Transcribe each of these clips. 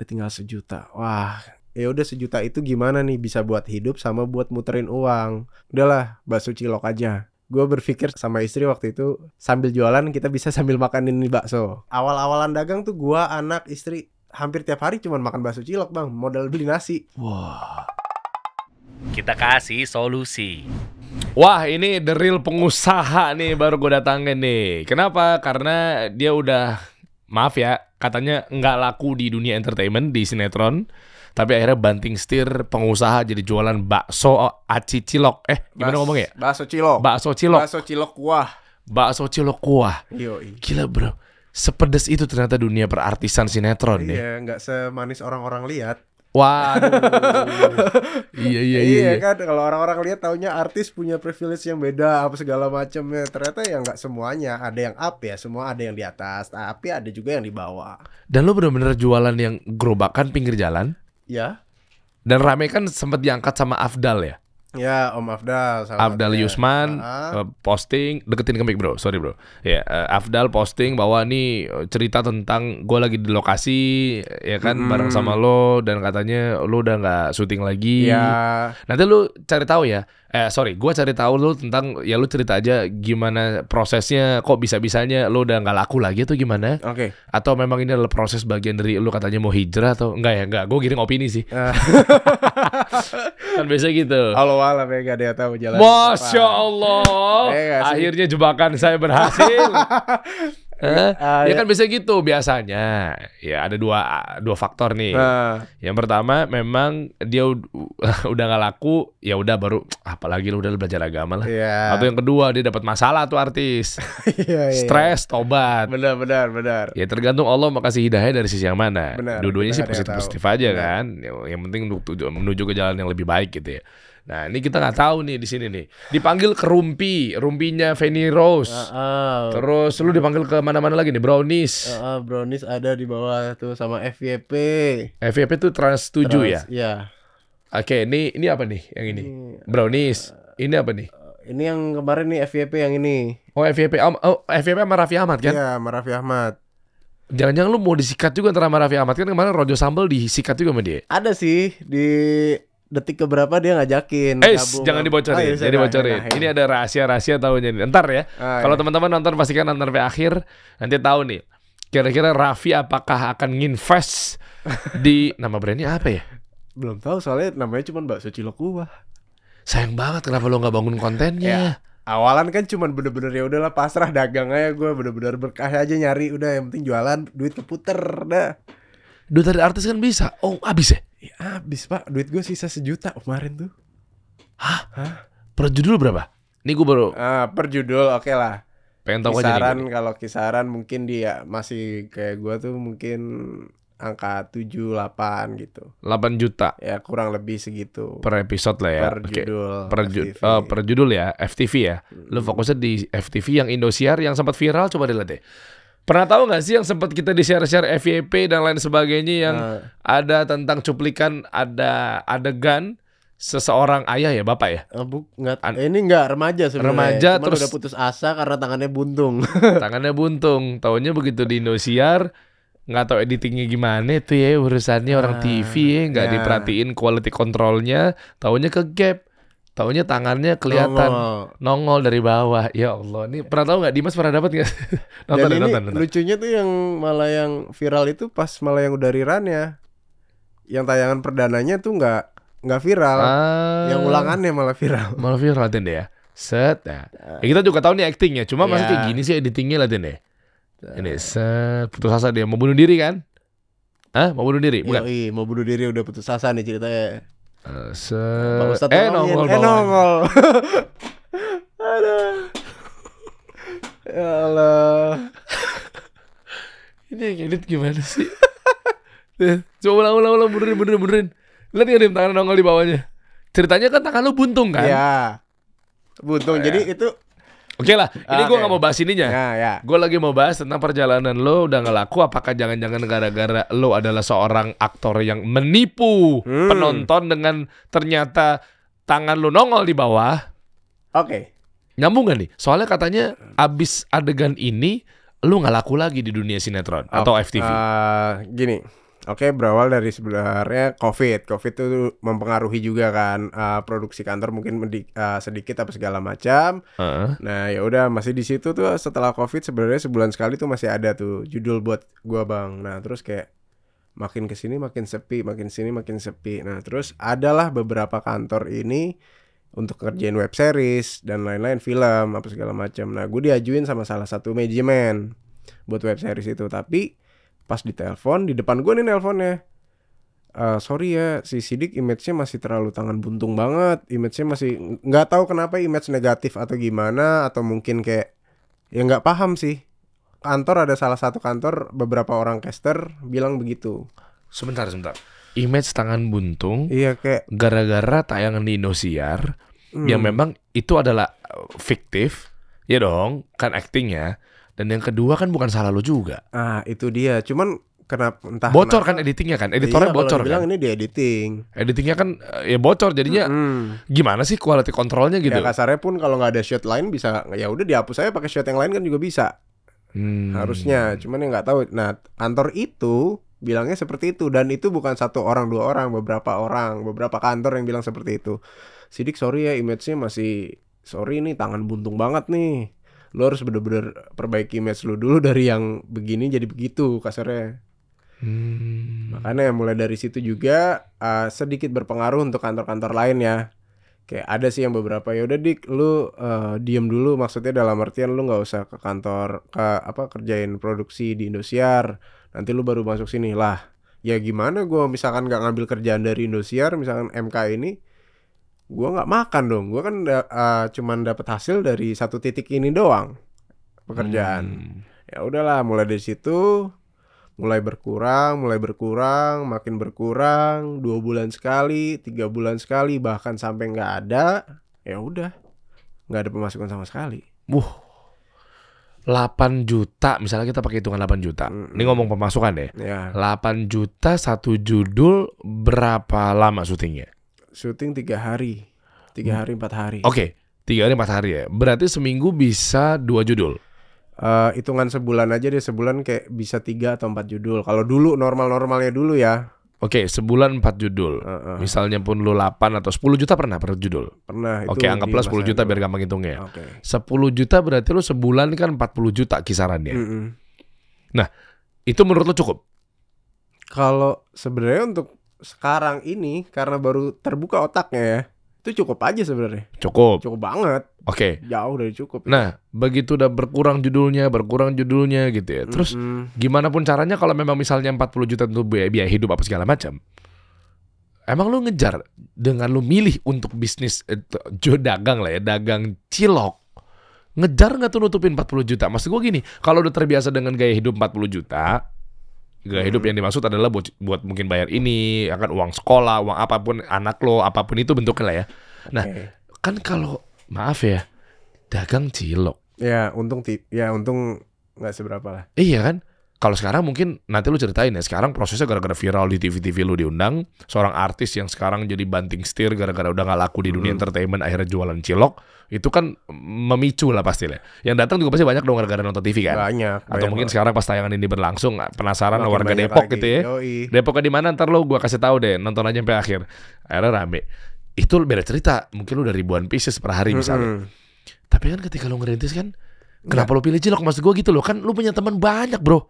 udah tinggal sejuta wah ya udah sejuta itu gimana nih bisa buat hidup sama buat muterin uang udahlah bakso cilok aja gue berpikir sama istri waktu itu sambil jualan kita bisa sambil makanin nih bakso awal-awalan dagang tuh gue anak istri hampir tiap hari cuma makan bakso cilok bang modal beli nasi wah kita kasih solusi Wah ini the real pengusaha nih baru gue datangin nih Kenapa? Karena dia udah maaf ya katanya nggak laku di dunia entertainment di sinetron tapi akhirnya banting setir pengusaha jadi jualan bakso aci cilok eh gimana Bas, ngomongnya bakso cilok bakso cilok bakso cilok kuah bakso cilok kuah Yoi. gila bro sepedes itu ternyata dunia perartisan sinetron iya, ya. Iya, nggak semanis orang-orang lihat. Wah. Iya, iya iya iya. Iya kan kalau orang-orang lihat taunya artis punya privilege yang beda apa segala macamnya. Ternyata ya nggak semuanya, ada yang up ya, semua ada yang di atas, tapi ada juga yang di bawah. Dan lu bener-bener jualan yang gerobakan pinggir jalan? Ya. Dan rame kan sempat diangkat sama Afdal ya? Ya, Om Afdal. Afdal Yusman uh posting deketin ke mic bro, sorry bro. Ya, eh, Afdal posting bahwa nih eh, cerita tentang gue lagi di lokasi, ya kan hmm. bareng sama lo dan katanya lo udah nggak syuting lagi. Ya. Nanti lo cari tahu ya eh sorry gue cari tahu lu tentang ya lu cerita aja gimana prosesnya kok bisa bisanya lu udah nggak laku lagi tuh gimana oke okay. atau memang ini adalah proses bagian dari lu katanya mau hijrah atau enggak ya enggak gue giring opini sih ah. kan biasa gitu halo alam ya gak ada tahu jalan masya apa. Allah iya akhirnya jebakan saya berhasil uh, ya iya. kan bisa gitu biasanya. Ya ada dua ah, dua faktor nih. Uh. Yang pertama memang dia udah nggak laku, ya udah baru apalagi lu udah belajar agama lah. Yeah. Atau yang kedua dia dapat masalah tuh artis. Stress, iya, Stres, tobat. Benar, benar, benar. Ya tergantung Allah mau kasih hidayah dari sisi yang mana. Dua-duanya sih positif-positif aja benar. kan. Yang penting menuju ke jalan yang lebih baik gitu ya. Nah, ini kita nggak tahu nih di sini nih. Dipanggil ke Rumpi, Rumpinya Fanny Rose. Uh, uh. Terus lu dipanggil ke mana-mana lagi nih, Brownies. Uh, uh, brownies ada di bawah tuh sama FYP. FYP tuh Trans 7 Trans, ya? Iya. Oke, okay, ini ini apa nih yang ini? brownies. Eh, ini apa nih? Eh, ini yang kemarin nih FYP yang ini. Oh, FYP. Oh, FYP sama Raffi Ahmad kan? Iya, sama Raffi Ahmad. Jangan-jangan lu mau disikat juga antara sama Raffi Ahmad kan kemarin Rojo sambel disikat juga sama dia. Ada sih di detik keberapa dia ngajakin. Eh, gabung. jangan dibocorin. Oh, iya, jadi bocorin. Nah, ini ada rahasia-rahasia tahu jadi. Ntar ya. Oh, iya. Kalau teman-teman nonton pastikan nonton sampai akhir. Nanti tahu nih. Kira-kira Raffi apakah akan nginvest di nama brandnya apa ya? Belum tahu soalnya namanya cuma mbak cilok Sayang banget kenapa lo nggak bangun kontennya. ya. Awalan kan cuma bener-bener ya udahlah pasrah dagang aja gue bener-bener berkah aja nyari udah yang penting jualan duit keputer dah. Duit dari artis kan bisa. Oh, abis ya? Ya habis pak, duit gue sisa sejuta kemarin tuh. Hah? Hah? Per judul berapa? Ini gue baru. ah, per judul oke okay lah. Pengen tahu kisaran, kalau kisaran mungkin dia masih kayak gue tuh mungkin angka 7 8 gitu. 8 juta. Ya kurang lebih segitu. Per episode lah ya. Per okay. judul. Per, ju uh, per judul ya, FTV ya. Hmm. Lu fokusnya di FTV yang Indosiar yang sempat viral coba dilihat deh. Pernah tahu nggak sih yang sempat kita di share-share FYP dan lain sebagainya yang nah. ada tentang cuplikan ada adegan seseorang ayah ya bapak ya? Eh, buk, gak, An- eh, ini nggak remaja sebenarnya. Remaja Cuman terus udah putus asa karena tangannya buntung. tangannya buntung. Tahunya begitu di Indosiar nggak tahu editingnya gimana itu ya urusannya orang ah, TV ya nggak ya. diperhatiin quality controlnya tahunya ke gap Taunya tangannya kelihatan nongol. nongol dari bawah. Ya Allah, ini pernah tahu nggak Dimas pernah dapat nggak? nonton, Dan ya, ini nonton, nonton. lucunya tuh yang malah yang viral itu pas malah yang udah riran ya. Yang tayangan perdananya tuh nggak nggak viral. Ah, yang ulangannya malah viral. Malah viral Latin deh ya. Set. Ya. Ya kita juga tahu nih actingnya. Cuma ya. masih kayak gini sih editingnya Latin deh. Ya. Ini set putus asa dia mau bunuh diri kan? Hah? Mau bunuh diri? Iya, mau bunuh diri udah putus asa nih ceritanya. Eh, se Ustadz eh nongol eh nongol. Aduh. Ya Allah. Ini yang edit gimana sih? Coba ulang ulang ulang benerin benerin benerin. Lihat nggak dim tangan nongol di bawahnya. Ceritanya kan tangan lu buntung kan? Iya. Buntung. Oh, iya. jadi ya. itu Oke okay lah, ini okay. Ah, gue gak mau bahas ininya. Ya, ya. Gue lagi mau bahas tentang perjalanan lo udah laku. apakah jangan-jangan gara-gara lo adalah seorang aktor yang menipu hmm. penonton dengan ternyata tangan lo nongol di bawah. Oke. Okay. Nyambung gak nih? Soalnya katanya abis adegan ini lo gak laku lagi di dunia sinetron atau FTV. Uh, eh, gini, Oke, okay, berawal dari sebenarnya COVID. COVID itu mempengaruhi juga kan uh, produksi kantor mungkin uh, sedikit apa segala macam. Uh. Nah, ya udah masih di situ tuh setelah COVID sebenarnya sebulan sekali tuh masih ada tuh judul buat gua, Bang. Nah, terus kayak makin kesini makin sepi, makin sini makin sepi. Nah, terus adalah beberapa kantor ini untuk ngerjain web series dan lain-lain film apa segala macam. Nah, gue diajuin sama salah satu manajemen buat web series itu, tapi Pas ditelepon, di depan gue nih nelponnya. Uh, eh, sorry ya, si Sidik image-nya masih terlalu tangan buntung banget. Image-nya masih nggak tahu kenapa image negatif atau gimana atau mungkin kayak ya nggak paham sih. Kantor ada salah satu kantor beberapa orang caster bilang begitu. Sebentar, sebentar. Image tangan buntung. Iya kayak gara-gara tayangan di Indosiar hmm. yang memang itu adalah eh, fiktif. Ya dong, kan acting ya dan yang kedua kan bukan salah lo juga. Ah, itu dia. Cuman kenapa entah bocor kenapa. kan editingnya kan editornya iya, bocor bilang kan ini di editing editingnya kan eh, ya bocor jadinya mm -hmm. gimana sih quality kontrolnya gitu ya kasarnya pun kalau nggak ada shot lain bisa ya udah dihapus aja pakai shot yang lain kan juga bisa hmm. harusnya cuman yang nggak tahu nah kantor itu bilangnya seperti itu dan itu bukan satu orang dua orang beberapa orang beberapa kantor yang bilang seperti itu sidik sorry ya image-nya masih sorry nih tangan buntung banget nih lo harus bener-bener perbaiki match lo dulu dari yang begini jadi begitu kasarnya hmm. makanya mulai dari situ juga uh, sedikit berpengaruh untuk kantor-kantor lain ya kayak ada sih yang beberapa ya udah dik lu uh, diem dulu maksudnya dalam artian lu nggak usah ke kantor ke apa kerjain produksi di Indosiar nanti lu baru masuk sini lah ya gimana gue misalkan nggak ngambil kerjaan dari Indosiar misalkan MK ini gue nggak makan dong gue kan da uh, cuman dapat hasil dari satu titik ini doang pekerjaan hmm. ya udahlah mulai dari situ mulai berkurang mulai berkurang makin berkurang dua bulan sekali tiga bulan sekali bahkan sampai nggak ada ya udah nggak ada pemasukan sama sekali Wuh, 8 juta misalnya kita pakai hitungan 8 juta. Mm. Ini ngomong pemasukan deh. Yeah. 8 juta satu judul berapa lama syutingnya? syuting tiga hari, tiga hari empat hari. Oke, okay. tiga hari empat hari ya. Berarti seminggu bisa dua judul. Uh, sebulan aja deh sebulan kayak bisa tiga atau empat judul. Kalau dulu normal-normalnya dulu ya. Oke, okay, sebulan empat judul. Uh, uh. Misalnya pun lu delapan atau sepuluh juta pernah per judul. Pernah Oke, okay, anggaplah sepuluh juta itu. biar gampang hitungnya. Okay. 10 juta berarti lu sebulan kan empat puluh juta kisarannya. Mm -hmm. Nah, itu menurut lu cukup? Kalau sebenarnya untuk sekarang ini karena baru terbuka otaknya ya itu cukup aja sebenarnya cukup cukup banget oke okay. jauh dari cukup ya. nah begitu udah berkurang judulnya berkurang judulnya gitu ya terus mm-hmm. gimana pun caranya kalau memang misalnya 40 juta untuk biaya, biaya hidup apa segala macam emang lu ngejar dengan lu milih untuk bisnis eh, dagang lah ya dagang cilok ngejar nggak tuh nutupin 40 juta maksud gua gini kalau udah terbiasa dengan gaya hidup 40 juta gaya hidup hmm. yang dimaksud adalah buat buat mungkin bayar ini akan ya uang sekolah uang apapun anak lo apapun itu bentuknya lah ya nah okay. kan kalau maaf ya dagang cilok ya untung ya untung nggak seberapa lah iya kan kalau sekarang mungkin nanti lu ceritain ya, sekarang prosesnya gara-gara viral di TV-TV lu diundang, seorang artis yang sekarang jadi banting setir gara-gara udah gak laku di dunia hmm. entertainment akhirnya jualan cilok, itu kan memicu lah pasti lah Yang datang juga pasti banyak dong gara-gara nonton TV kan? Banyak. Atau banyak mungkin lah. sekarang pas tayangan ini berlangsung penasaran Makin warga Depok lagi. gitu ya. Yoi. Depoknya di mana ntar lu gua kasih tahu deh, nonton aja sampai akhir. Akhirnya rame. Itu beda cerita, mungkin lu udah ribuan pieces per hari misalnya. Hmm. Tapi kan ketika lu ngerintis kan, kenapa iya. lu pilih cilok maksud gue gitu loh kan lu punya teman banyak bro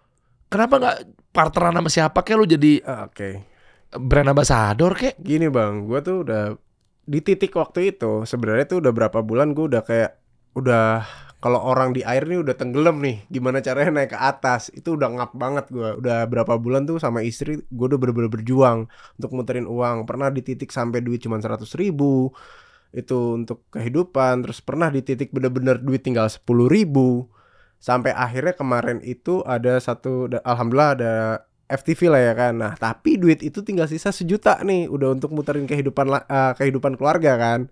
Kenapa nggak partneran sama siapa kayak lu jadi oke. Okay. Brand ambassador kayak? Gini Bang, gue tuh udah di titik waktu itu sebenarnya tuh udah berapa bulan gue udah kayak udah kalau orang di air nih udah tenggelam nih gimana caranya naik ke atas itu udah ngap banget gue udah berapa bulan tuh sama istri gue udah bener-bener berjuang untuk muterin uang pernah di titik sampai duit cuma seratus ribu itu untuk kehidupan terus pernah di titik bener-bener duit tinggal sepuluh ribu sampai akhirnya kemarin itu ada satu alhamdulillah ada FTV lah ya kan. Nah, tapi duit itu tinggal sisa sejuta nih, udah untuk muterin kehidupan uh, kehidupan keluarga kan.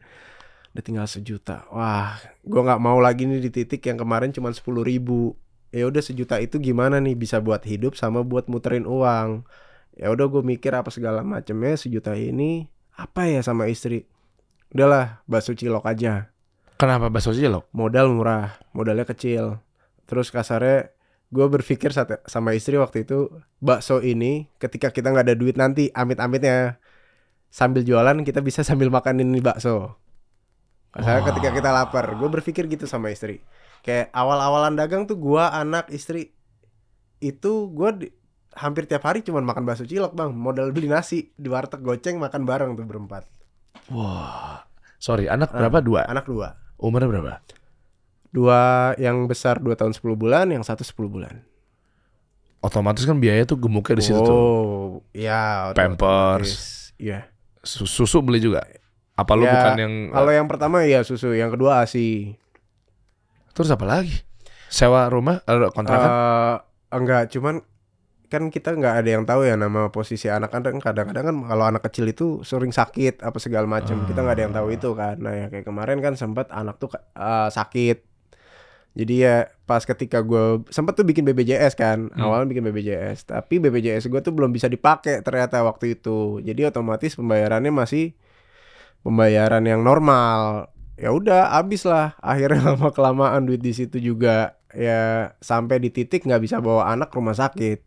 Udah tinggal sejuta. Wah, gua nggak mau lagi nih di titik yang kemarin cuma sepuluh ribu. Ya udah sejuta itu gimana nih bisa buat hidup sama buat muterin uang. Ya udah gue mikir apa segala macamnya sejuta ini apa ya sama istri. Udahlah, bakso cilok aja. Kenapa bakso cilok? Modal murah, modalnya kecil terus kasarnya gue berpikir sama istri waktu itu bakso ini ketika kita nggak ada duit nanti amit-amitnya sambil jualan kita bisa sambil makan ini bakso kasarnya wow. ketika kita lapar gue berpikir gitu sama istri kayak awal-awalan dagang tuh gue anak istri itu gue hampir tiap hari cuman makan bakso cilok bang modal beli nasi di warteg goceng makan bareng tuh berempat wah wow. sorry anak eh, berapa dua anak dua umurnya berapa Dua yang besar dua tahun sepuluh bulan, yang satu sepuluh bulan. Otomatis kan biaya tuh gemuknya di situ oh, tuh. Oh, ya, Pampers. ya Susu beli juga. Apa ya, bukan yang Kalau yang pertama ya susu, yang kedua ASI. Terus apa lagi? Sewa rumah eh, kontrakan? Uh, enggak, cuman kan kita nggak ada yang tahu ya nama posisi anak kan kadang-kadang kan kalau anak kecil itu sering sakit apa segala macam uh. kita nggak ada yang tahu itu kan nah ya kayak kemarin kan sempat anak tuh uh, sakit jadi ya pas ketika gue sempet tuh bikin BBJS kan, hmm. awalnya bikin BBJS, tapi BBJS gue tuh belum bisa dipakai ternyata waktu itu. Jadi otomatis pembayarannya masih pembayaran yang normal. Ya udah, abis lah. Akhirnya lama kelamaan duit di situ juga ya sampai di titik nggak bisa bawa anak rumah sakit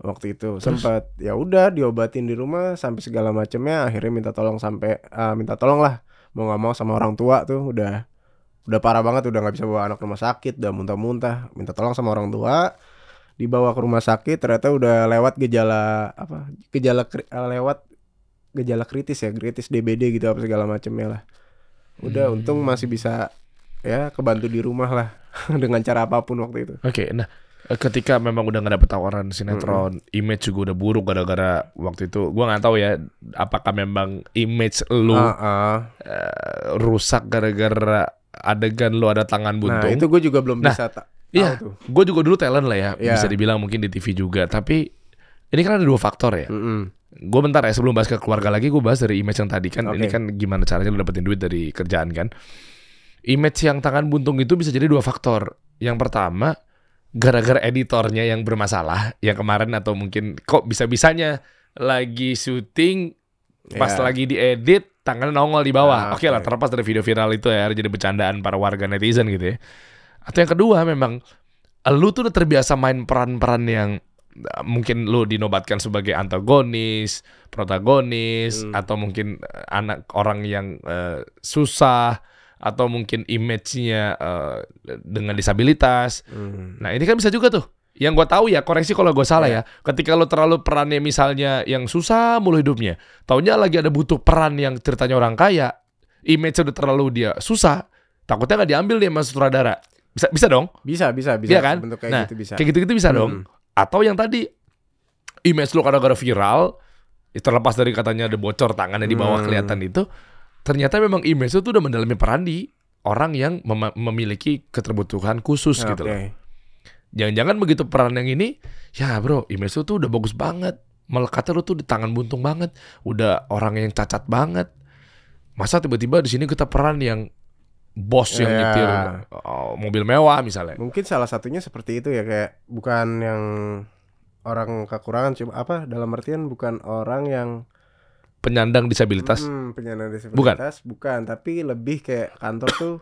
waktu itu sempat ya udah diobatin di rumah sampai segala macamnya akhirnya minta tolong sampai uh, minta tolong lah mau nggak mau sama orang tua tuh udah udah parah banget udah nggak bisa bawa anak ke rumah sakit udah muntah-muntah minta tolong sama orang tua dibawa ke rumah sakit ternyata udah lewat gejala apa gejala eh, lewat gejala kritis ya kritis DBD gitu apa segala macamnya lah udah hmm. untung masih bisa ya kebantu di rumah lah dengan cara apapun waktu itu oke okay, nah eh, ketika memang udah nggak dapet tawaran sinetron, mm -hmm. image juga udah buruk gara-gara waktu itu. Gua nggak tahu ya apakah memang image lu uh -uh. Uh, rusak gara-gara adegan lu ada tangan nah, buntung. Nah, itu gue juga belum nah, bisa tak. Iya, gue juga dulu talent lah ya, yeah. bisa dibilang mungkin di TV juga. Tapi ini kan ada dua faktor ya. Mm -hmm. Gue bentar ya sebelum bahas ke keluarga lagi, gue bahas dari image yang tadi kan. Okay. Ini kan gimana caranya lu dapetin duit dari kerjaan kan. Image yang tangan buntung itu bisa jadi dua faktor. Yang pertama, gara-gara editornya yang bermasalah, yang kemarin atau mungkin kok bisa-bisanya lagi syuting pas yeah. lagi diedit tangannya nongol di bawah. Ah, oke okay lah, terlepas dari video viral itu ya, jadi bercandaan para warga netizen gitu ya. Atau yang kedua memang eh, lu tuh udah terbiasa main peran-peran yang eh, mungkin lu dinobatkan sebagai antagonis, protagonis hmm. atau mungkin eh, anak orang yang uh, susah atau mungkin image-nya uh, dengan disabilitas. Hmm. Nah, ini kan bisa juga tuh yang gue tahu ya koreksi kalau gue salah yeah. ya ketika lo terlalu perannya misalnya yang susah mulu hidupnya taunya lagi ada butuh peran yang ceritanya orang kaya image udah terlalu dia susah takutnya nggak diambil dia sama sutradara bisa bisa dong bisa bisa bisa ya kan bentuk kayak nah, gitu bisa kayak gitu gitu bisa hmm. dong atau yang tadi image lo kadang-kadang viral ya terlepas dari katanya ada bocor tangannya di bawah hmm. kelihatan itu ternyata memang image itu udah mendalami peran di orang yang mem memiliki keterbutuhan khusus okay. gitu loh Jangan-jangan begitu peran yang ini, ya bro, image lu tuh udah bagus banget. Melekatnya lu tuh di tangan buntung banget. Udah orang yang cacat banget. Masa tiba-tiba di sini kita peran yang bos yang yeah. nyetir oh, mobil mewah misalnya. Mungkin salah satunya seperti itu ya kayak bukan yang orang kekurangan cuma apa dalam artian bukan orang yang penyandang disabilitas. Hmm, penyandang disabilitas bukan. bukan, tapi lebih kayak kantor tuh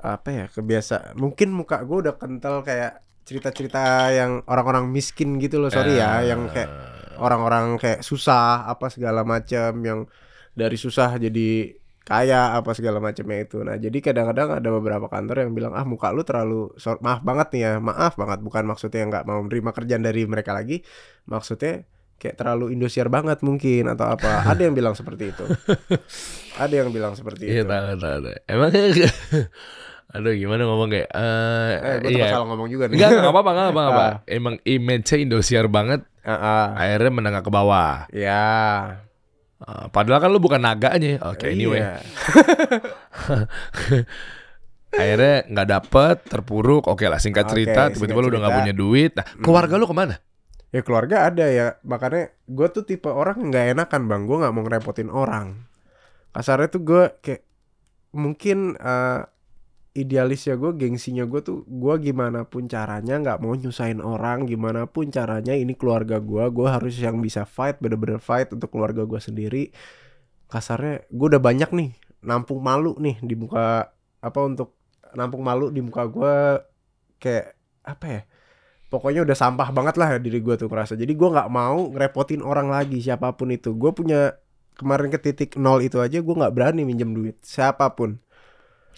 apa ya kebiasa mungkin muka gue udah kental kayak cerita-cerita yang orang-orang miskin gitu loh sorry ya yang kayak eh. orang-orang kayak susah apa segala macam yang dari susah jadi kaya apa segala macamnya itu. Nah, jadi kadang-kadang ada beberapa kantor yang bilang, "Ah, muka lu terlalu maaf banget nih ya. Maaf banget bukan maksudnya nggak mau menerima kerjaan dari mereka lagi. Maksudnya kayak terlalu Indosiar banget mungkin atau apa. ada yang bilang seperti itu. ada yang bilang seperti iya, itu. Iya, tahu, Emang Aduh gimana ngomong kayak uh, eh, eh gue iya. salah ngomong juga nih. Enggak, gak apa-apa, gak apa-apa. Ah. Emang image-nya Indosiar banget. Uh -uh. Akhirnya menengah ke bawah. Iya. Yeah. Uh, padahal kan lu bukan naganya. Oke, okay, iya. anyway. akhirnya gak dapet, terpuruk. Oke okay lah, singkat cerita, tiba-tiba okay, lu udah gak punya duit. Nah, hmm. keluarga hmm. lu kemana? Ya keluarga ada ya. Makanya gue tuh tipe orang gak enakan bang. Gue gak mau ngerepotin orang. Kasarnya tuh gue kayak mungkin uh, idealisnya gue gengsinya gue tuh gue gimana pun caranya nggak mau nyusahin orang gimana pun caranya ini keluarga gue gue harus yang bisa fight bener-bener fight untuk keluarga gue sendiri kasarnya gue udah banyak nih nampung malu nih di muka apa untuk nampung malu di muka gue kayak apa ya pokoknya udah sampah banget lah diri gue tuh ngerasa jadi gue nggak mau ngerepotin orang lagi siapapun itu gue punya kemarin ke titik nol itu aja gue nggak berani minjem duit siapapun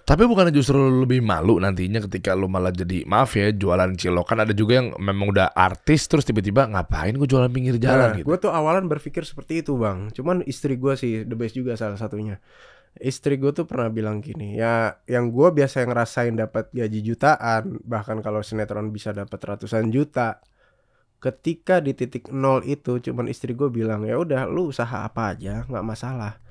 tapi bukan justru lebih malu nantinya ketika lu malah jadi maaf ya jualan cilokan ada juga yang memang udah artis terus tiba-tiba ngapain gue jualan pinggir nah, jalan nah, gitu. Gue tuh awalan berpikir seperti itu bang. Cuman istri gue sih the best juga salah satunya. Istri gue tuh pernah bilang gini ya yang gue biasa yang ngerasain dapat gaji jutaan bahkan kalau sinetron bisa dapat ratusan juta. Ketika di titik nol itu cuman istri gue bilang ya udah lu usaha apa aja nggak masalah.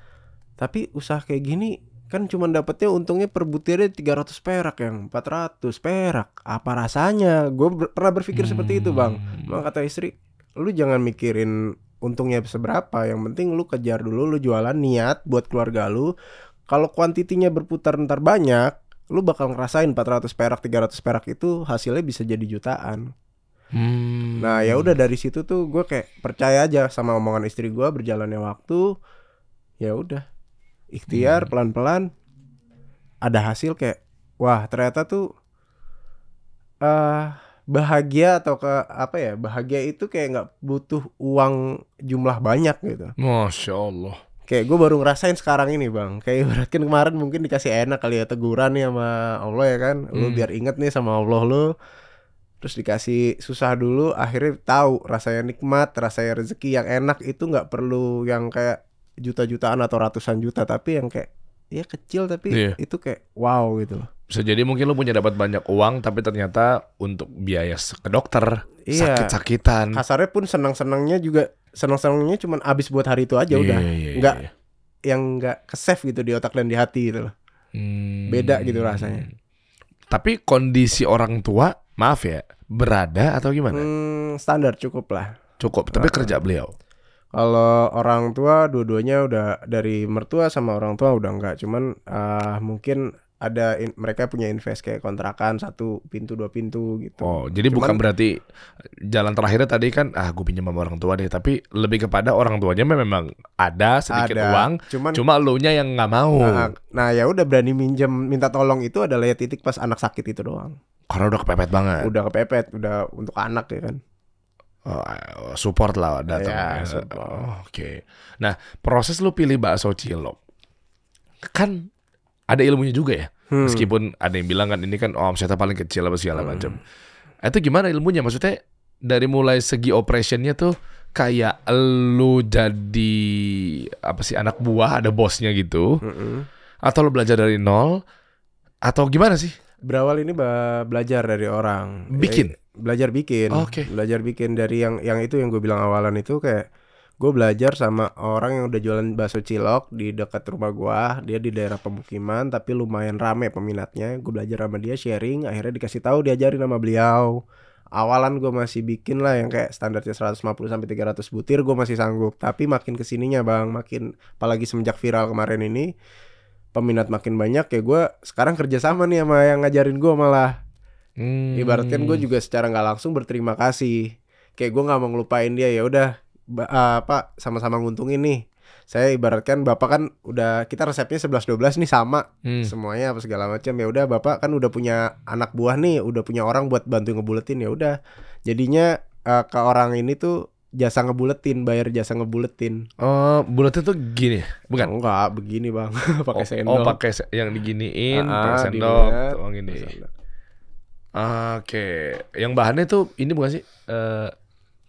Tapi usaha kayak gini kan cuma dapetnya untungnya per butirnya 300 perak yang 400 perak apa rasanya gue ber pernah berpikir hmm. seperti itu bang hmm. bang kata istri lu jangan mikirin untungnya seberapa yang penting lu kejar dulu lu jualan niat buat keluarga lu kalau kuantitinya berputar ntar banyak lu bakal ngerasain 400 perak 300 perak itu hasilnya bisa jadi jutaan hmm. nah ya udah dari situ tuh gue kayak percaya aja sama omongan istri gue berjalannya waktu ya udah ikhtiar hmm. pelan-pelan ada hasil kayak wah ternyata tuh uh, bahagia atau ke apa ya bahagia itu kayak nggak butuh uang jumlah banyak gitu. Masya Allah. Kayak gue baru ngerasain sekarang ini bang. Kayak berarti kemarin mungkin dikasih enak kali ya teguran nih sama Allah ya kan. Lu hmm. biar inget nih sama Allah lu. Terus dikasih susah dulu, akhirnya tahu rasanya nikmat, rasanya rezeki yang enak itu nggak perlu yang kayak juta-jutaan atau ratusan juta tapi yang kayak ya kecil tapi iya. itu kayak wow gitu loh. Bisa jadi mungkin lu punya dapat banyak uang tapi ternyata untuk biaya ke dokter iya. sakit-sakitan. Kasarnya pun senang-senangnya juga senang-senangnya cuman habis buat hari itu aja iya, udah. Iya, iya, iya. nggak iya. yang nggak ke-save gitu di otak dan di hati gitu loh. Hmm. Beda gitu rasanya. Tapi kondisi orang tua, maaf ya, berada atau gimana? Hmm, standar cukup lah. Cukup, tapi kerja beliau kalau orang tua dua-duanya udah dari mertua sama orang tua udah enggak cuman uh, mungkin ada in, mereka punya invest kayak kontrakan satu pintu dua pintu gitu. Oh, jadi Cuman, bukan berarti jalan terakhirnya tadi kan ah gue pinjam sama orang tua deh, tapi lebih kepada orang tuanya memang ada sedikit ada. uang, Cuman, cuma nya yang nggak mau. Nah, nah ya udah berani minjem minta tolong itu adalah ya titik pas anak sakit itu doang. Karena udah kepepet banget. Udah kepepet, udah untuk anak ya kan. Oh, support lah datang. Ya, oh, Oke. Okay. Nah, proses lu pilih bakso cilok kan ada ilmunya juga ya. Hmm. Meskipun ada yang bilang kan ini kan oh omsetnya paling kecil apa segala hmm. macam. Itu gimana ilmunya? Maksudnya dari mulai segi operationnya tuh kayak lu jadi apa sih anak buah ada bosnya gitu. Hmm. Atau lu belajar dari nol atau gimana sih? Berawal ini belajar dari orang. Bikin. Eh, belajar bikin, oh, okay. belajar bikin dari yang yang itu yang gue bilang awalan itu kayak gue belajar sama orang yang udah jualan bakso cilok di dekat rumah gue, dia di daerah pemukiman tapi lumayan rame peminatnya, gue belajar sama dia sharing, akhirnya dikasih tahu diajarin sama beliau. Awalan gue masih bikin lah yang kayak standarnya 150 sampai 300 butir gue masih sanggup, tapi makin kesininya bang, makin apalagi semenjak viral kemarin ini peminat makin banyak ya gue sekarang kerja sama nih sama yang ngajarin gue malah Hmm. Ibaratkan gue juga secara nggak langsung berterima kasih. Kayak gue nggak mau ngelupain dia ya udah uh, ah, Pak sama-sama nguntungin nih. Saya ibaratkan Bapak kan udah kita resepnya 11 12 nih sama hmm. semuanya apa segala macam ya udah Bapak kan udah punya anak buah nih, udah punya orang buat bantu ngebuletin ya udah. Jadinya uh, ke orang ini tuh jasa ngebuletin, bayar jasa ngebuletin. Oh, uh, buletin tuh gini, ya? bukan? Enggak, begini bang, pakai oh, oh sendok. Oh, pakai yang diginiin, uh, pakai sendok, tuang ini. Sendok. Oke, okay. yang bahannya tuh ini bukan sih? Uh,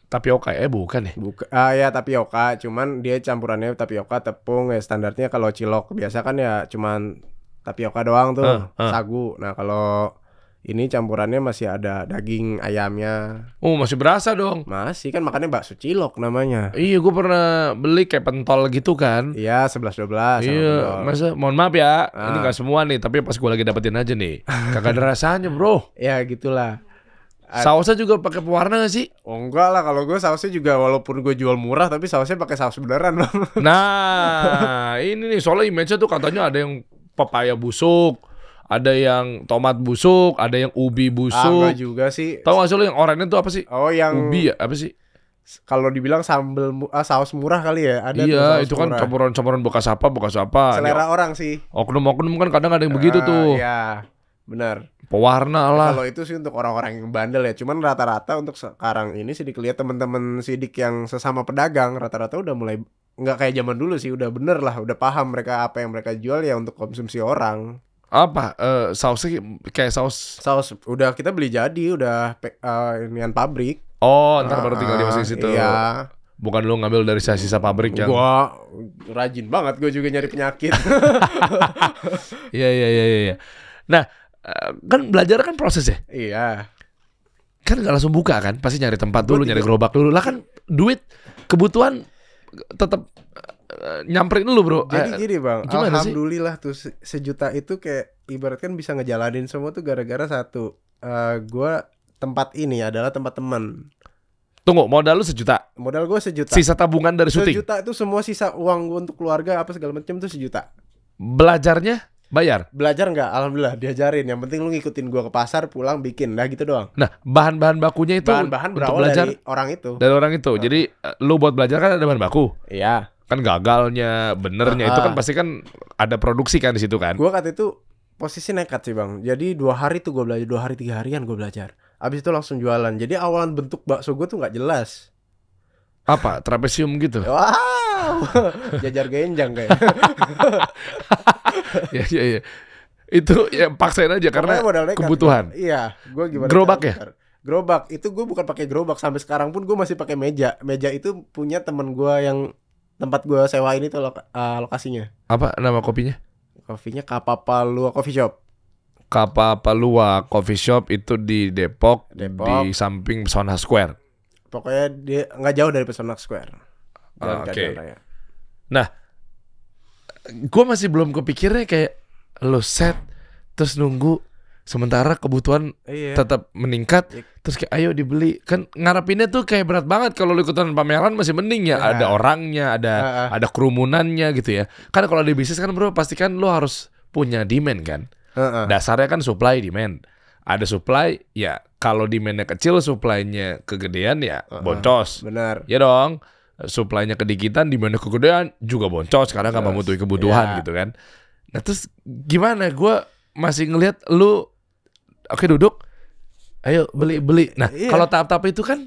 tapioka ya? eh bukan ya? Buka, ah ya tapioka, cuman dia campurannya tapioka, tepung ya standarnya kalau cilok biasa kan ya cuman tapioka doang tuh, uh, uh. sagu. Nah, kalau ini campurannya masih ada daging ayamnya. Oh masih berasa dong? Masih kan makannya bakso cilok namanya. Iya gue pernah beli kayak pentol gitu kan. Iya dua belas. Iya masa mohon maaf ya ah. ini gak semua nih tapi pas gue lagi dapetin aja nih kagak ada rasanya bro. ya gitulah. Sausnya juga pakai pewarna gak sih? Oh enggak lah kalau gue sausnya juga walaupun gue jual murah tapi sausnya pakai saus beneran bang. Nah ini nih soalnya image-nya tuh katanya ada yang pepaya busuk ada yang tomat busuk, ada yang ubi busuk. Ah, juga sih. Tahu gak sih lo yang oranye tuh apa sih? Oh, yang ubi ya, apa sih? Kalau dibilang sambel ah, saus murah kali ya, ada Iya, itu kan campuran-campuran bekas apa, bekas apa. Ya. Selera ya, orang sih. Oknum-oknum kan kadang ada yang begitu ah, tuh. Iya. Benar. Pewarna nah, lah. Kalau itu sih untuk orang-orang yang bandel ya. Cuman rata-rata untuk sekarang ini sih dikelihat teman-teman sidik yang sesama pedagang rata-rata udah mulai nggak kayak zaman dulu sih. Udah bener lah, udah paham mereka apa yang mereka jual ya untuk konsumsi orang apa uh, sausnya kayak saus saus udah kita beli jadi udah uh, inian pabrik oh ntar uh, baru tinggal di dimasukin ah, situ iya bukan lo ngambil dari sisa-sisa pabrik yang gua rajin banget gue juga nyari penyakit iya, iya iya iya iya nah eh, kan belajar kan proses ya iya kan gak langsung buka kan pasti nyari tempat dulu nyari gerobak dulu lah kan duit kebutuhan tetap Eh, nyamperin lu bro jadi eh, gini bang alhamdulillah sih? tuh sejuta itu kayak ibarat kan bisa ngejalanin semua tuh gara-gara satu uh, eh, gue tempat ini adalah tempat teman Tunggu, modal lu sejuta? Modal gue sejuta. Sisa tabungan dari syuting? Sejuta itu semua sisa uang gue untuk keluarga apa segala macam tuh sejuta. Belajarnya? Bayar? Belajar nggak? Alhamdulillah diajarin. Yang penting lu ngikutin gua ke pasar, pulang bikin, nah gitu doang. Nah, bahan-bahan bakunya itu bahan-bahan berawal belajar dari orang itu. Dari orang itu. Nah. Jadi lu buat belajar kan ada bahan baku. Iya kan gagalnya, benernya uh-huh. itu kan ah, ah. pasti kan ada produksi kan di situ kan. Gua kata itu posisi nekat sih bang. Jadi dua hari tuh gue belajar, dua hari tiga harian gue belajar. Abis itu langsung jualan. Jadi awalan bentuk bakso gue tuh nggak jelas. Apa trapesium gitu? Wow, jajar genjang kayak. ya ya ya. Itu ya paksain aja karena nekat, kebutuhan. Iya, gua, iya, gue gimana? Gerobak ya. gerobak itu gue bukan pakai gerobak sampai sekarang pun gue masih pakai meja meja itu punya temen gue yang tempat gue sewa ini tuh loka, uh, lokasinya. Apa nama kopinya? Kopinya Kapapalua Coffee Shop. Kapapalua Coffee Shop itu di Depok, Depok. di samping Pesona Square. Pokoknya dia nggak jauh dari Pesona Square. Oke. Okay. Ya. Nah, gue masih belum kepikirnya kayak lo set terus nunggu sementara kebutuhan iya. tetap meningkat iya. terus kayak ayo dibeli kan ngarepinnya tuh kayak berat banget kalau ikutan pameran masih mending ya ada nah. orangnya ada uh. ada kerumunannya gitu ya kan kalau di bisnis kan bro pasti kan lo harus punya demand kan uh -uh. dasarnya kan supply demand ada supply ya kalau demandnya kecil supply kegedean ya uh -uh. boncos benar ya dong supply-nya kedikitan demandnya kegedean juga boncos karena nggak memenuhi kebutuhan iya. gitu kan nah terus gimana gue masih ngelihat lu oke duduk ayo beli beli nah iya. kalau tahap-tahap itu kan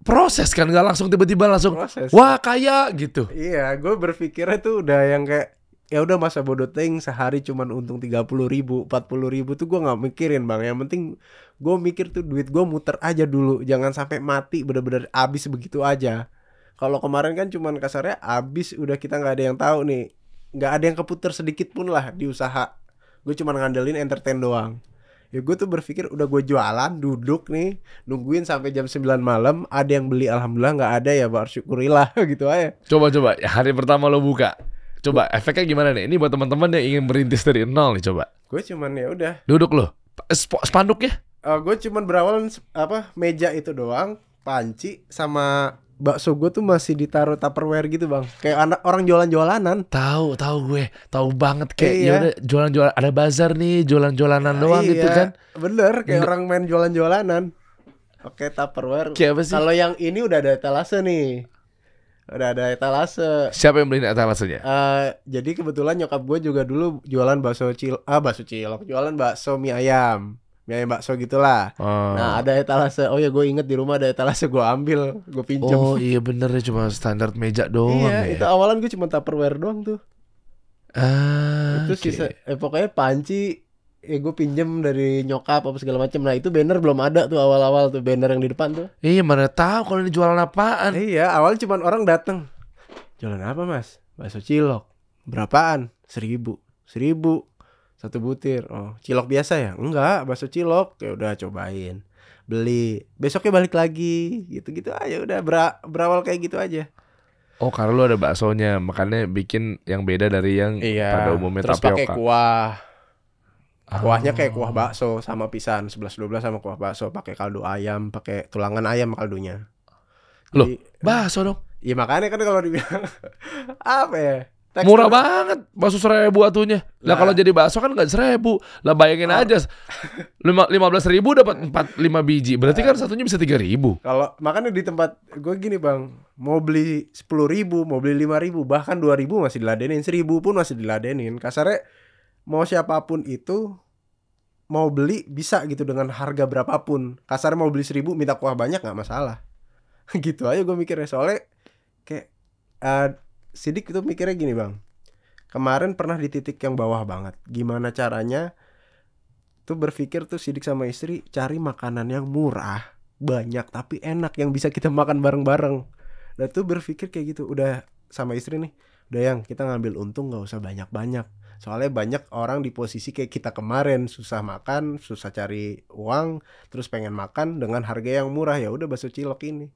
proses kan nggak langsung tiba-tiba langsung proses. wah kaya gitu iya gue berpikirnya tuh udah yang kayak ya udah masa bodoh ting sehari cuman untung tiga puluh ribu empat puluh ribu tuh gue nggak mikirin bang yang penting gue mikir tuh duit gue muter aja dulu jangan sampai mati bener-bener abis begitu aja kalau kemarin kan cuman kasarnya abis udah kita nggak ada yang tahu nih nggak ada yang keputar sedikit pun lah di usaha gue cuman ngandelin entertain doang ya gue tuh berpikir udah gue jualan duduk nih nungguin sampai jam 9 malam ada yang beli alhamdulillah nggak ada ya syukurilah gitu aja coba coba hari pertama lo buka coba efeknya gimana nih ini buat teman-teman yang ingin berintis dari nol nih coba gue cuman ya udah duduk lo Sp ya uh, gue cuman berawal apa meja itu doang panci sama bakso gue tuh masih ditaruh tupperware gitu bang kayak anak orang jualan-jualanan tahu tahu gue tahu banget kayak iya. yaudah jualan-jualan ada bazar nih jualan-jualanan iya, doang iya. gitu kan bener kayak Nggak. orang main jualan-jualanan oke tupperware kalau yang ini udah ada etalase nih udah ada etalase siapa yang beliin etalasenya uh, jadi kebetulan nyokap gue juga dulu jualan bakso cil ah bakso cilok jualan bakso mie ayam mie ayam ya, bakso gitulah. Oh. Nah ada etalase. Oh ya gue inget di rumah ada etalase gue ambil, gue pinjam. Oh iya bener ya cuma standar meja doang. Iya ya. itu awalan gue cuma tupperware doang tuh. Ah, itu okay. sisa, eh, pokoknya panci ya gue pinjem dari nyokap apa segala macam nah itu banner belum ada tuh awal-awal tuh banner yang di depan tuh iya mana tahu kalau ini jualan apaan iya awal cuma orang dateng jualan apa mas bakso cilok berapaan seribu seribu satu butir oh cilok biasa ya enggak bakso cilok ya udah cobain beli besoknya balik lagi gitu gitu aja udah bera berawal kayak gitu aja oh karena lu ada baksonya makanya bikin yang beda dari yang iya, pada umumnya terus pakai kuah ah. kuahnya kayak kuah bakso sama pisang sebelas dua belas sama kuah bakso pakai kaldu ayam pakai tulangan ayam kaldunya Loh, Jadi, bakso dong Iya makanya kan kalau dibilang apa ya Tekstur. Murah banget, bakso seribu atunya. Lah kalau jadi bakso kan nggak seribu. Lah bayangin aja, lima lima belas ribu dapat empat lima biji. Berarti kan satunya bisa tiga ribu. Kalau makanya di tempat gue gini bang, mau beli sepuluh ribu, mau beli lima ribu, bahkan dua ribu masih diladenin, seribu pun masih diladenin. Kasarnya mau siapapun itu mau beli bisa gitu dengan harga berapapun. Kasarnya mau beli seribu, minta kuah banyak nggak masalah. Gitu aja gue mikirnya soalnya kayak uh, Sidik itu mikirnya gini bang kemarin pernah di titik yang bawah banget gimana caranya tuh berpikir tuh Sidik sama istri cari makanan yang murah banyak tapi enak yang bisa kita makan bareng-bareng nah tuh berpikir kayak gitu udah sama istri nih udah yang kita ngambil untung gak usah banyak-banyak soalnya banyak orang di posisi kayak kita kemarin susah makan susah cari uang terus pengen makan dengan harga yang murah ya udah bakso cilok ini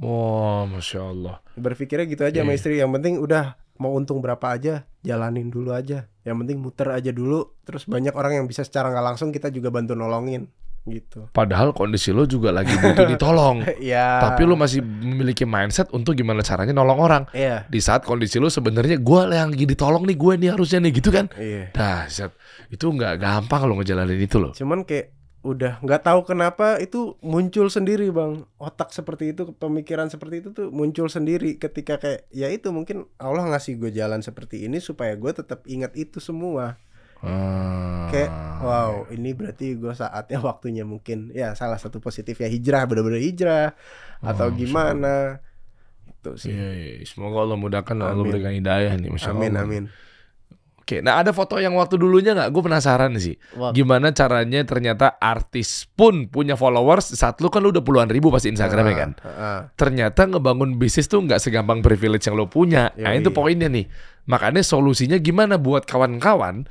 Wah, masya Allah. Berpikirnya gitu aja yeah. sama iya. istri. Yang penting udah mau untung berapa aja, jalanin dulu aja. Yang penting muter aja dulu. Terus banyak orang yang bisa secara nggak langsung kita juga bantu nolongin gitu. Padahal kondisi lo juga lagi butuh ditolong. yeah. Tapi lo masih memiliki mindset untuk gimana caranya nolong orang. Yeah. Di saat kondisi lo sebenarnya gue yang lagi ditolong nih, gue nih harusnya nih gitu kan. Iya. Yeah. Nah, itu nggak gampang lo ngejalanin itu lo. Cuman kayak udah nggak tahu kenapa itu muncul sendiri bang otak seperti itu pemikiran seperti itu tuh muncul sendiri ketika kayak ya itu mungkin Allah ngasih gue jalan seperti ini supaya gue tetap ingat itu semua hmm. kayak wow ini berarti gue saatnya waktunya mungkin ya salah satu positif ya hijrah bener-bener hijrah hmm, atau gimana sure. itu sih yeah, yeah. Iya. semoga Allah mudahkan Allah berikan hidayah nih amin amin Oke, okay. nah ada foto yang waktu dulunya nggak? Gue penasaran sih. Wow. Gimana caranya ternyata artis pun punya followers. Saat lu kan lu udah puluhan ribu pasti instagramnya kan. Uh, uh. Ternyata ngebangun bisnis tuh nggak segampang privilege yang lu punya. Nah, Yoi. Nah itu poinnya nih. Makanya solusinya gimana buat kawan-kawan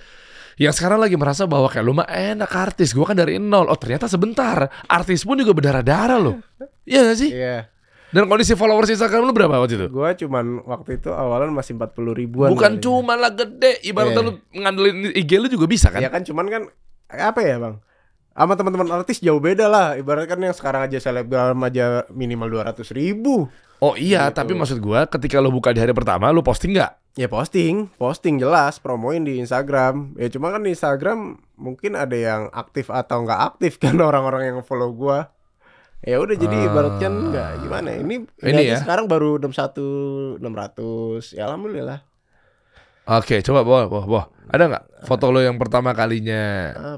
yang sekarang lagi merasa bahwa kayak lu mah enak artis. Gue kan dari nol. Oh ternyata sebentar. Artis pun juga berdarah-darah loh. Iya gak sih? Yeah dan kondisi followers Instagram lu berapa waktu itu? Gua cuman waktu itu awalan masih 40 ribuan. Bukan cuma lah gede, ibaratnya yeah. lu ngandelin IG lu juga bisa kan? Ya kan cuman kan apa ya, Bang? Sama teman-teman artis jauh beda lah. Ibaratnya kan yang sekarang aja selebgram aja minimal 200 ribu. Oh iya, gitu. tapi maksud gua ketika lu buka di hari pertama lu posting nggak? Ya posting, posting jelas, promoin di Instagram. Ya cuma kan di Instagram mungkin ada yang aktif atau nggak aktif kan orang-orang yang follow gua ya udah jadi uh, ah. ibaratkan nggak gimana ya, ini ini ya sekarang baru enam enam ratus ya alhamdulillah Oke, okay, coba boh, boh, boh. Ada nggak foto lo yang pertama kalinya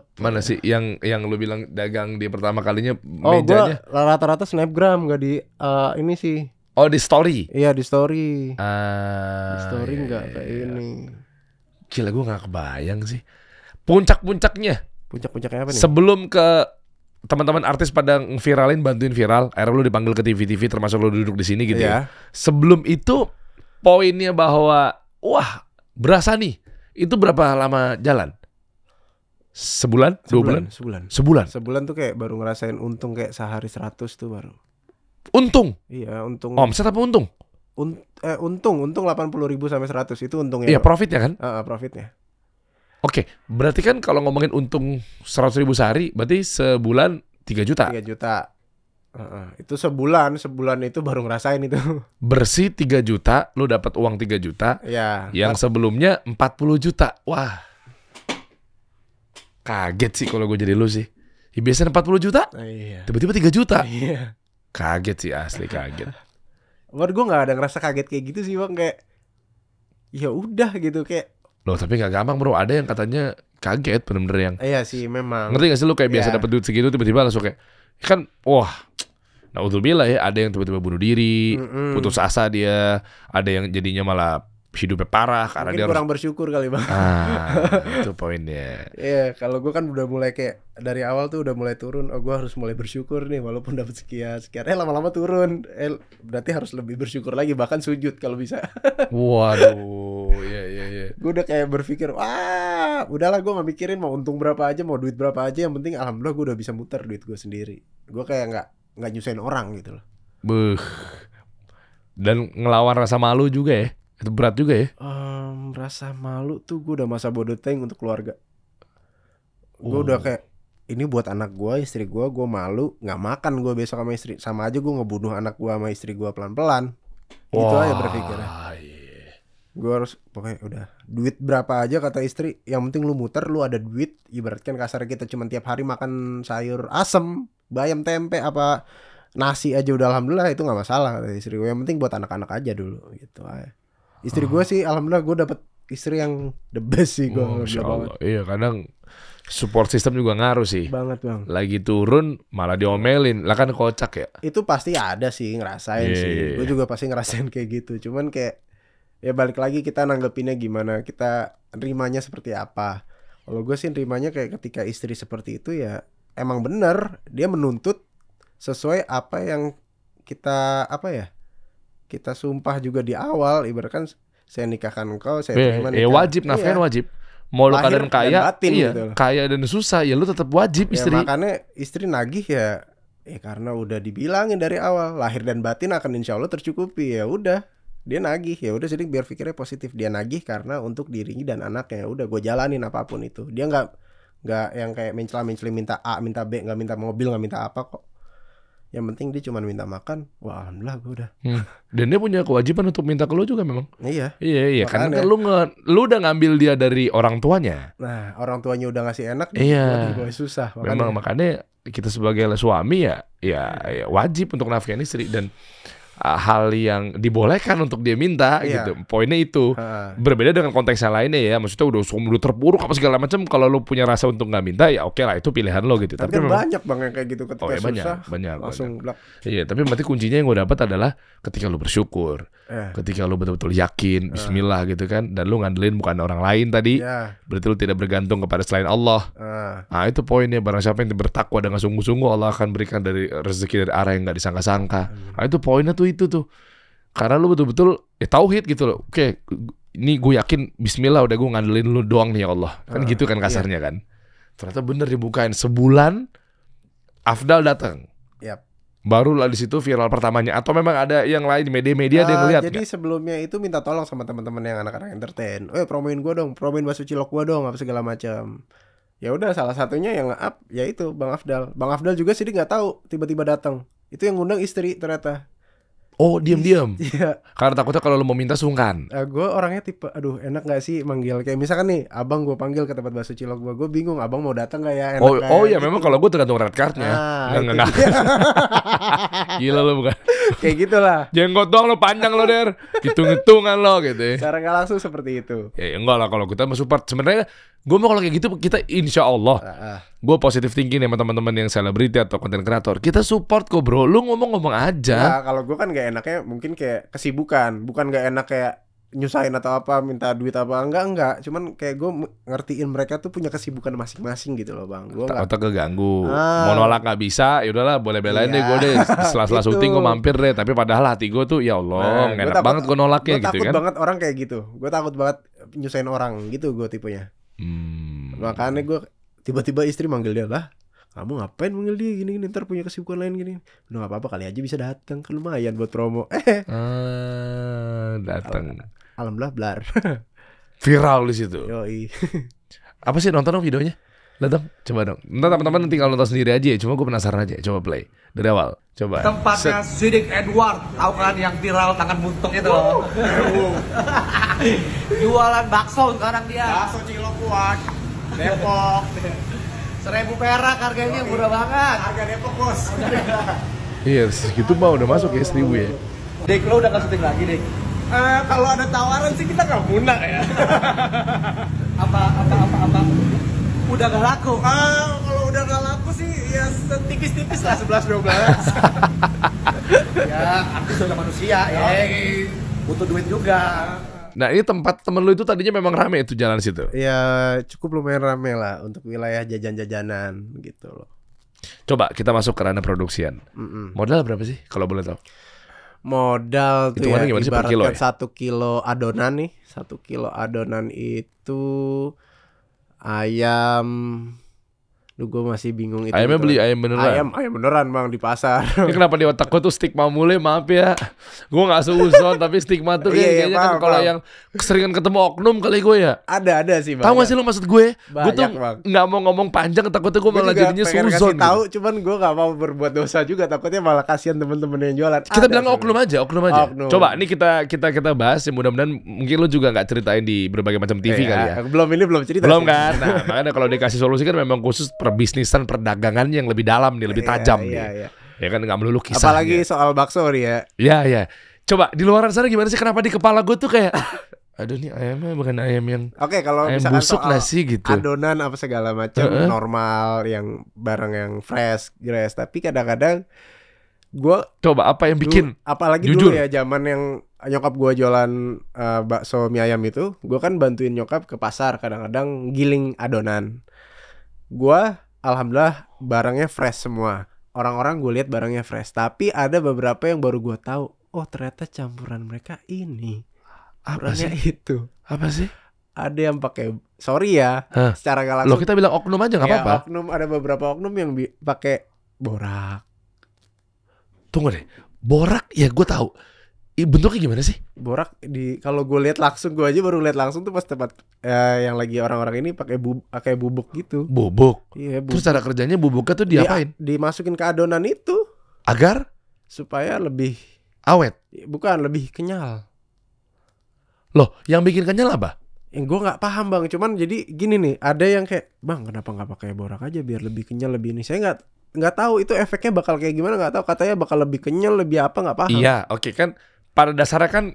Apa? mana ya? sih yang yang lo bilang dagang di pertama kalinya oh, mejanya? Oh, rata-rata snapgram nggak di uh, ini sih. Oh, di story. Iya, di story. Uh, di story nggak kayak iya. ini. Gila, gue nggak kebayang sih. Puncak-puncaknya. Puncak-puncaknya apa nih? Sebelum ke teman-teman artis pada viralin bantuin viral, akhirnya lu dipanggil ke TV-TV termasuk lu duduk di sini gitu yeah. ya. Iya. Sebelum itu poinnya bahwa wah, berasa nih. Itu berapa lama jalan? Sebulan? sebulan bulan? Sebulan. Sebulan. Sebulan tuh kayak baru ngerasain untung kayak sehari seratus tuh baru. Untung? Iya, untung. Om apa untung? Un eh, untung, untung puluh ribu sampai seratus itu untungnya. Iya, profitnya kan? uh, profitnya. Oke, okay, berarti kan kalau ngomongin untung 100 ribu sehari, berarti sebulan 3 juta? 3 juta. Uh, itu sebulan, sebulan itu baru ngerasain itu. Bersih 3 juta, lu dapat uang 3 juta. Iya. Yang sebelumnya sebelumnya 40 juta. Wah. Kaget sih kalau gue jadi lu sih. Ya, biasanya 40 juta. Uh, iya. Tiba-tiba 3 juta. Iya. Kaget sih asli kaget. Buat gue nggak ada ngerasa kaget kayak gitu sih bang kayak ya udah gitu kayak Loh tapi gak gampang bro, ada yang katanya kaget bener-bener yang Iya sih memang Ngerti gak sih lu kayak biasa yeah. dapet duit segitu tiba-tiba langsung kayak Kan wah Nah untuk bila ya ada yang tiba-tiba bunuh diri, mm -mm. putus asa dia, ada yang jadinya malah hidupnya parah karena Mungkin dia kurang harus... bersyukur kali bang. Ah, itu poinnya. Iya, yeah, kalau gue kan udah mulai kayak dari awal tuh udah mulai turun. Oh gue harus mulai bersyukur nih walaupun dapat sekian sekian. Eh lama-lama turun. Eh berarti harus lebih bersyukur lagi bahkan sujud kalau bisa. Waduh, iya iya iya. Gue udah kayak berpikir wah udahlah gue nggak mikirin mau untung berapa aja mau duit berapa aja yang penting alhamdulillah gue udah bisa muter duit gue sendiri. Gue kayak nggak nggak nyusahin orang gitu loh. Beuh. Dan ngelawan rasa malu juga ya. Itu berat juga ya? Um, rasa malu tuh gue udah masa bodoh tank untuk keluarga. Gue oh. udah kayak ini buat anak gue, istri gue, gue malu nggak makan gue besok sama istri. Sama aja gue ngebunuh anak gue sama istri gue pelan-pelan. Wow. Itu aja berpikirnya. Iya. Gue harus pokoknya udah duit berapa aja kata istri. Yang penting lu muter, lu ada duit. Ibaratkan kasar kita cuma tiap hari makan sayur asem, bayam tempe apa nasi aja udah alhamdulillah itu nggak masalah kata istri gue. Yang penting buat anak-anak aja dulu gitu aja istri gue sih alhamdulillah gue dapet istri yang the best sih gue oh, hmm, banget. Iya kadang support system juga ngaruh sih. Banget bang. Lagi turun malah diomelin, lah kan kocak ya. Itu pasti ada sih ngerasain yeah, sih. Yeah. Iya. Gue juga pasti ngerasain kayak gitu. Cuman kayak ya balik lagi kita nanggepinnya gimana, kita nerimanya seperti apa. Kalau gue sih nerimanya kayak ketika istri seperti itu ya emang bener dia menuntut sesuai apa yang kita apa ya kita sumpah juga di awal ibaratkan saya nikahkan kau, saya terima eh, nikah. Ya wajib nafkah iya. wajib. Mau lu kaya, batin, iya, gitu. kaya dan susah ya lu tetap wajib ya, istri. Makanya istri nagih ya ya karena udah dibilangin dari awal lahir dan batin akan insya Allah tercukupi ya udah dia nagih ya udah jadi biar pikirnya positif dia nagih karena untuk dirinya dan anaknya ya udah gue jalanin apapun itu dia nggak nggak yang kayak mencela mencela minta A minta B nggak minta mobil nggak minta apa kok yang penting dia cuma minta makan wah alhamdulillah gue udah hmm. dan dia punya kewajiban untuk minta ke lu juga memang iya iya iya Makanya. karena lu nge, lu udah ngambil dia dari orang tuanya nah orang tuanya udah ngasih enak iya gue susah makanya. memang makanya kita sebagai suami ya, ya ya wajib untuk nafkahin istri dan uh, hal yang dibolehkan untuk dia minta yeah. gitu. Poinnya itu. Uh. Berbeda dengan konteks yang lainnya ya. Maksudnya udah sumber terpuruk apa segala macam kalau lu punya rasa untuk nggak minta ya oke okay lah itu pilihan lo gitu. Tapi, tapi kan banyak banget kayak gitu ketika oh, ya, banyak, susah. Banyak, langsung Iya, tapi berarti kuncinya yang gue dapat adalah ketika lu bersyukur. Eh. Ketika lu betul-betul yakin eh. bismillah gitu kan dan lu ngandelin bukan orang lain tadi. Yeah. Berarti lu tidak bergantung kepada selain Allah. Uh. Nah, itu poinnya barang siapa yang bertakwa dengan sungguh-sungguh Allah akan berikan dari rezeki dari arah yang nggak disangka-sangka. Nah, itu poinnya tuh itu tuh karena lu betul-betul ya tauhid gitu loh oke ini gue yakin Bismillah udah gue ngandelin lu doang nih ya Allah kan uh, gitu kan iya. kasarnya iya. kan ternyata bener dibukain sebulan Afdal datang yep. barulah di situ viral pertamanya atau memang ada yang lain di media-media uh, ada yang ah, ngeliat jadi gak? sebelumnya itu minta tolong sama teman-teman yang anak-anak entertain eh promoin gue dong promoin masuk cilok gue dong apa segala macam ya udah salah satunya yang up ya itu bang Afdal bang Afdal juga sih nggak tahu tiba-tiba datang itu yang ngundang istri ternyata Oh diam-diam. Iya. Karena takutnya kalau lo mau minta sungkan. Uh, eh, gue orangnya tipe, aduh enak gak sih manggil kayak misalkan nih abang gue panggil ke tempat bakso cilok gue, gue bingung abang mau datang gak ya? Enak oh, oh ya gitu. memang kalau gue tergantung red cardnya. Ah, nggak enak. Gila lo bukan. kayak gitulah. Jenggot dong lo panjang lo der, hitung-hitungan lo gitu. Ya. Cara nggak langsung seperti itu. Ya enggak lah kalau kita super. Sebenarnya gue mau kalau kayak gitu kita insya Allah. uh, uh gue positif tinggi nih sama teman-teman yang selebriti atau konten kreator kita support kok bro lu ngomong-ngomong aja nah, kalau gue kan gak enaknya mungkin kayak kesibukan bukan gak enak kayak nyusahin atau apa minta duit apa enggak enggak cuman kayak gue ngertiin mereka tuh punya kesibukan masing-masing gitu loh bang gue gak... keganggu ah. mau nolak nggak bisa yaudahlah boleh belain iya. deh gue deh setelah-setelah gitu. syuting gue mampir deh tapi padahal hati gue tuh ya allah nah, enak takut, banget gue nolaknya gua gitu takut kan. banget orang kayak gitu gue takut banget nyusahin orang gitu gue tipenya hmm. makanya gue tiba-tiba istri manggil dia lah kamu ngapain manggil dia gini gini ntar punya kesibukan lain gini udah nggak apa-apa kali aja bisa datang kan lumayan buat promo eh uh, ah, datang Al alhamdulillah blar viral di situ Yoi. apa sih nonton dong videonya datang coba dong ntar teman-teman nanti kalau nonton sendiri aja ya cuma gue penasaran aja coba play dari awal coba tempatnya Set. Sidik Edward tahu kan yang viral tangan buntung itu jualan bakso sekarang dia bakso cilok kuat Depok seribu perak harganya murah banget harga Depok bos iya segitu mah udah masuk ya seribu ya Dek lo udah kasutin lagi Dek Uh, kalau ada tawaran sih kita nggak guna ya. apa apa apa apa udah gak laku? Uh, kalau udah gak laku sih ya tipis-tipis lah sebelas dua belas. ya, aku sudah manusia ya. Butuh duit juga. Nah ini tempat temen lu itu tadinya memang rame itu jalan situ? Ya cukup lumayan rame lah untuk wilayah jajan-jajanan gitu loh. Coba kita masuk ke ranah produksian. Mm -mm. Modal berapa sih kalau boleh tahu? Modal tuh itu ya gimana kilo ya? satu kilo adonan nih. Satu kilo adonan itu ayam Duh, gue masih bingung itu. Ayamnya gitu beli ayam beneran. Ayam ayam beneran bang di pasar. Ini kenapa di otak gue tuh stigma mulai ya? maaf ya. Gue nggak seuzon tapi stigma tuh iya, kayak, iya, kayaknya kan kalau yang keseringan ketemu oknum kali gue ya. Ada ada sih bang. Tahu gak ya. sih lo maksud gue? gue tuh nggak mau ngomong panjang takutnya gue malah jadinya seuzon. Gitu. Tahu cuman gue gak mau berbuat dosa juga takutnya malah kasihan temen-temen yang jualan. Kita ada bilang sebenernya. oknum aja oknum aja. Oknum. Coba ini kita kita kita bahas ya mudah-mudahan mungkin lo juga gak ceritain di berbagai macam TV iya, kali ya. Belum ini belum cerita. Belum sih. kan. Nah makanya kalau dikasih solusi kan memang khusus perbisnisan perdagangan yang lebih dalam nih lebih iya, tajam yeah, nih yeah, yeah. ya kan nggak melulu kisah apalagi ya. soal bakso ya ya ya coba di luar sana gimana sih kenapa di kepala gue tuh kayak aduh nih ayamnya bukan ayam yang oke okay, kalau ayam misalkan busuk soal nasi gitu adonan apa segala macam uh -uh. normal yang barang yang fresh grass tapi kadang-kadang gue coba apa yang bikin dulu, apalagi jujur. dulu ya zaman yang nyokap gue jualan uh, bakso mie ayam itu gue kan bantuin nyokap ke pasar kadang-kadang giling adonan gue alhamdulillah barangnya fresh semua orang-orang gue lihat barangnya fresh tapi ada beberapa yang baru gue tahu oh ternyata campuran mereka ini apa sih itu apa sih ada yang pakai sorry ya Hah? secara gak langsung lo kita bilang oknum aja nggak ya, apa-apa oknum ada beberapa oknum yang pakai borak tunggu deh borak ya gue tahu bentuknya gimana sih? Borak di kalau gue lihat langsung gue aja baru lihat langsung tuh pas tempat eh, yang lagi orang-orang ini pakai bu pakai bubuk gitu. Bubuk. Iya, bubuk. Terus cara kerjanya bubuknya tuh diapain? Di, dimasukin ke adonan itu. Agar supaya lebih awet. Bukan, lebih kenyal. Loh, yang bikin kenyal apa? Yang gue nggak paham bang, cuman jadi gini nih, ada yang kayak bang kenapa nggak pakai borak aja biar lebih kenyal lebih ini. Saya nggak nggak tahu itu efeknya bakal kayak gimana nggak tahu katanya bakal lebih kenyal lebih apa nggak paham. Iya, oke okay, kan pada dasarnya kan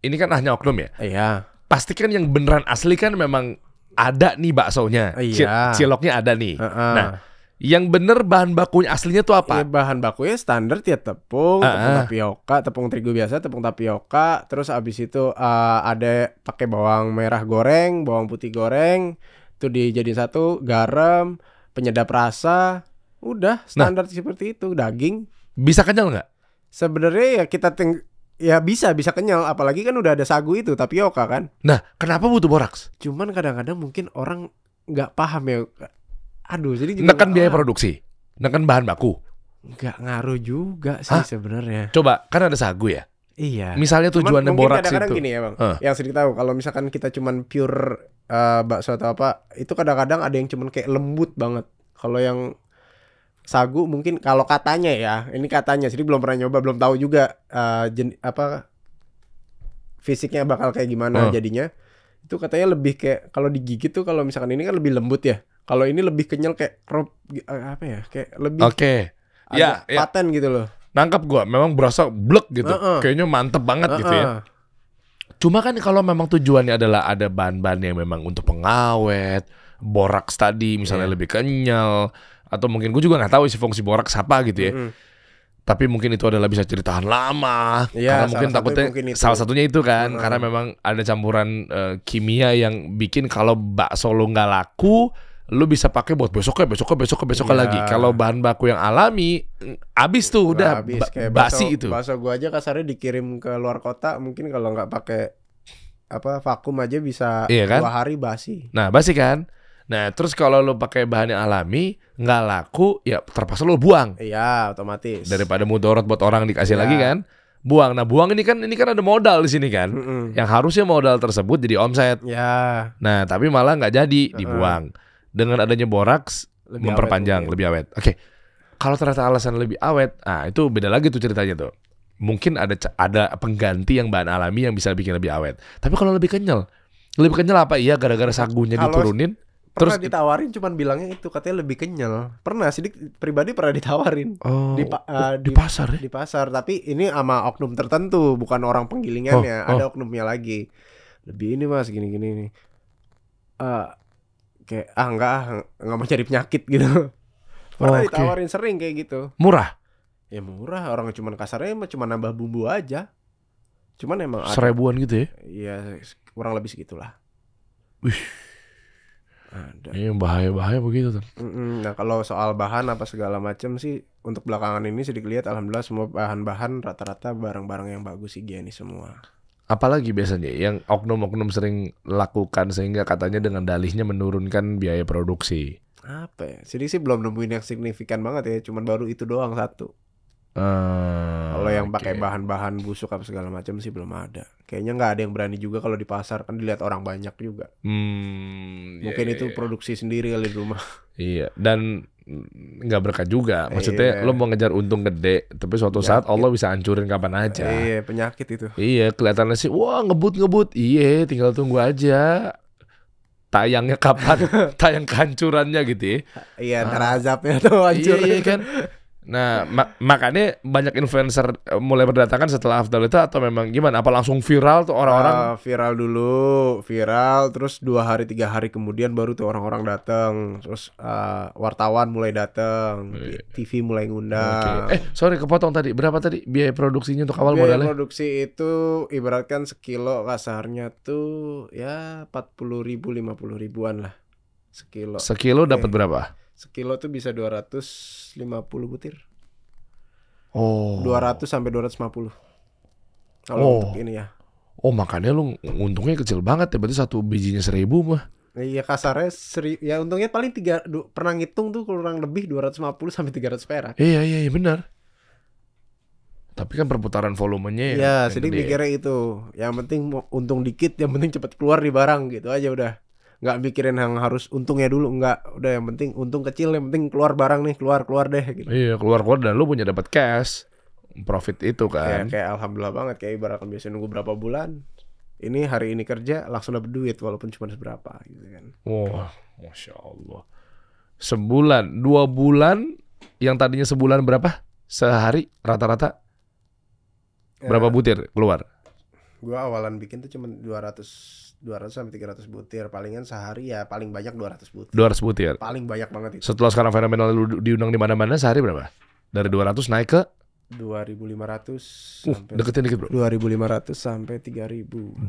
ini kan hanya oknum ya. Iya. Pasti kan yang beneran asli kan memang ada nih baksonya. Iya. Ciloknya ada nih. Uh -uh. Nah, yang bener bahan bakunya aslinya tuh apa? Ya, bahan bakunya standar ya tepung, uh -uh. tepung tapioka, tepung terigu biasa, tepung tapioka, terus abis itu uh, ada pakai bawang merah goreng, bawang putih goreng, itu dijadiin satu, garam, penyedap rasa, udah nah. standar nah, seperti itu, daging. Bisa kenyal nggak? Sebenarnya ya kita ting Ya bisa, bisa kenyal. Apalagi kan udah ada sagu itu, tapioka kan. Nah, kenapa butuh boraks? Cuman kadang-kadang mungkin orang nggak paham ya. Aduh, jadi juga Nekan biaya produksi, nekan bahan baku. Gak ngaruh juga sih Hah? sebenarnya. Coba, kan ada sagu ya. Iya. Misalnya tujuannya yang boraks kadang -kadang itu. gini ya bang. Uh. Yang sering tahu kalau misalkan kita cuman pure uh, bakso atau apa, itu kadang-kadang ada yang cuman kayak lembut banget. Kalau yang sagu mungkin kalau katanya ya ini katanya jadi belum pernah nyoba belum tahu juga uh, jen, apa fisiknya bakal kayak gimana hmm. jadinya itu katanya lebih kayak kalau digigit tuh kalau misalkan ini kan lebih lembut ya kalau ini lebih kenyal kayak rob eh, apa ya kayak lebih oke okay. ya, yeah, paten gitu loh nangkap gua memang berasa blek gitu uh -uh. kayaknya mantep banget uh -uh. gitu ya Cuma kan kalau memang tujuannya adalah ada bahan-bahan yang memang untuk pengawet, boraks tadi misalnya yeah. lebih kenyal, atau mungkin gue juga nggak tahu isi fungsi borak siapa gitu ya. mm Tapi mungkin itu adalah bisa ceritaan lama ya, karena mungkin takutnya mungkin salah satunya itu kan karena memang ada campuran uh, kimia yang bikin kalau bakso lo nggak laku lu bisa pakai buat besoknya besoknya besoknya besoknya yeah. lagi kalau bahan baku yang alami abis tuh udah habis, ba basi baso, itu baso gua aja kasarnya dikirim ke luar kota mungkin kalau nggak pakai apa vakum aja bisa iya kan? dua hari basi nah basi kan Nah, terus kalau lo pakai bahan yang alami nggak laku, ya terpaksa lo buang. Iya, otomatis. Daripada mudorot buat orang dikasih ya. lagi kan, buang. Nah, buang ini kan ini kan ada modal di sini kan, mm -mm. yang harusnya modal tersebut jadi omset. Iya. Nah, tapi malah nggak jadi dibuang. Mm Dengan adanya boraks lebih memperpanjang, awet, lebih awet. Oke, okay. kalau ternyata alasan lebih awet, ah itu beda lagi tuh ceritanya tuh. Mungkin ada ada pengganti yang bahan alami yang bisa bikin lebih awet. Tapi kalau lebih kenyal, lebih kenyal apa? Iya, gara-gara sagunya kalo, diturunin pernah ditawarin cuman bilangnya itu katanya lebih kenyal. Pernah sidik pribadi pernah ditawarin oh, di, uh, di, eh, di pasar ya? Di pasar, tapi ini sama oknum tertentu, bukan orang penggilingannya, oh, oh. ada oknumnya lagi. Lebih ini Mas gini-gini nih. Uh, kayak ah enggak ah enggak mau cari penyakit gitu. Pernah oh, okay. ditawarin sering kayak gitu. Murah? Ya murah, orang cuman kasarnya cuma nambah bumbu aja. Cuman emang seribuan ada, gitu ya? Iya, kurang lebih segitulah. Wih ada. Ini iya, bahaya-bahaya begitu tuh. Nah kalau soal bahan apa segala macam sih untuk belakangan ini sedikit lihat alhamdulillah semua bahan-bahan rata-rata barang-barang yang bagus sih, higienis semua. Apalagi biasanya yang oknum-oknum sering lakukan sehingga katanya dengan dalihnya menurunkan biaya produksi. Apa ya? Jadi sih belum nemuin yang signifikan banget ya, cuman baru itu doang satu. Uh, kalau yang okay. pakai bahan-bahan busuk apa segala macam sih belum ada. Kayaknya nggak ada yang berani juga kalau di pasar kan dilihat orang banyak juga. Hmm, Mungkin yeah, itu yeah. Iya. produksi sendiri kali di rumah. Iya. Dan nggak berkah juga. Iya. Maksudnya yeah. lo mau ngejar untung gede, tapi suatu penyakit. saat Allah bisa hancurin kapan aja. Iya penyakit itu. Iya kelihatannya sih wah ngebut ngebut. Iya tinggal tunggu aja tayangnya kapan, tayang kehancurannya gitu ya. Iya, ah. azabnya atau hancur. Iya, iya kan. Nah, ma makanya banyak influencer eh, mulai berdatangan setelah Afdal itu atau memang gimana? Apa langsung viral tuh orang-orang? Uh, viral dulu, viral, terus dua hari tiga hari kemudian baru tuh orang-orang datang, terus uh, wartawan mulai datang, oh, iya. TV mulai ngundang. Okay. Eh, sorry kepotong tadi. Berapa tadi biaya produksinya untuk awal biaya modalnya? Biaya produksi itu ibaratkan sekilo kasarnya tuh ya empat puluh ribu lima puluh ribuan lah sekilo. Sekilo okay. dapat iya. berapa? Sekilo tuh bisa 250 butir. Oh. 200 sampai 250. Kalau oh. untuk ini ya. Oh makanya lu untungnya kecil banget ya berarti satu bijinya seribu mah. Iya kasarnya seri, ya untungnya paling tiga pernah ngitung tuh kurang lebih 250 sampai 300 perak. Iya iya iya benar. Tapi kan perputaran volumenya ya. Iya, sedikit ya. mikirnya itu. Yang penting untung dikit, yang penting cepat keluar di barang gitu aja udah nggak mikirin yang harus untungnya dulu nggak udah yang penting untung kecil yang penting keluar barang nih keluar keluar deh gitu iya keluar keluar dan lu punya dapat cash profit itu iya, kan kayak, kayak alhamdulillah banget kayak ibaratkan biasa nunggu berapa bulan ini hari ini kerja langsung dapat duit walaupun cuma seberapa gitu kan wah wow, masya allah sebulan dua bulan yang tadinya sebulan berapa sehari rata-rata berapa ya. butir keluar gua awalan bikin tuh cuma 200 200 sampai 300 butir palingan sehari ya paling banyak 200 butir 200 butir paling banyak banget itu setelah sekarang fenomenal lu diundang di mana-mana sehari berapa dari 200 naik ke 2500 uh, sampai deketin dikit bro 2500 sampai 3000 2500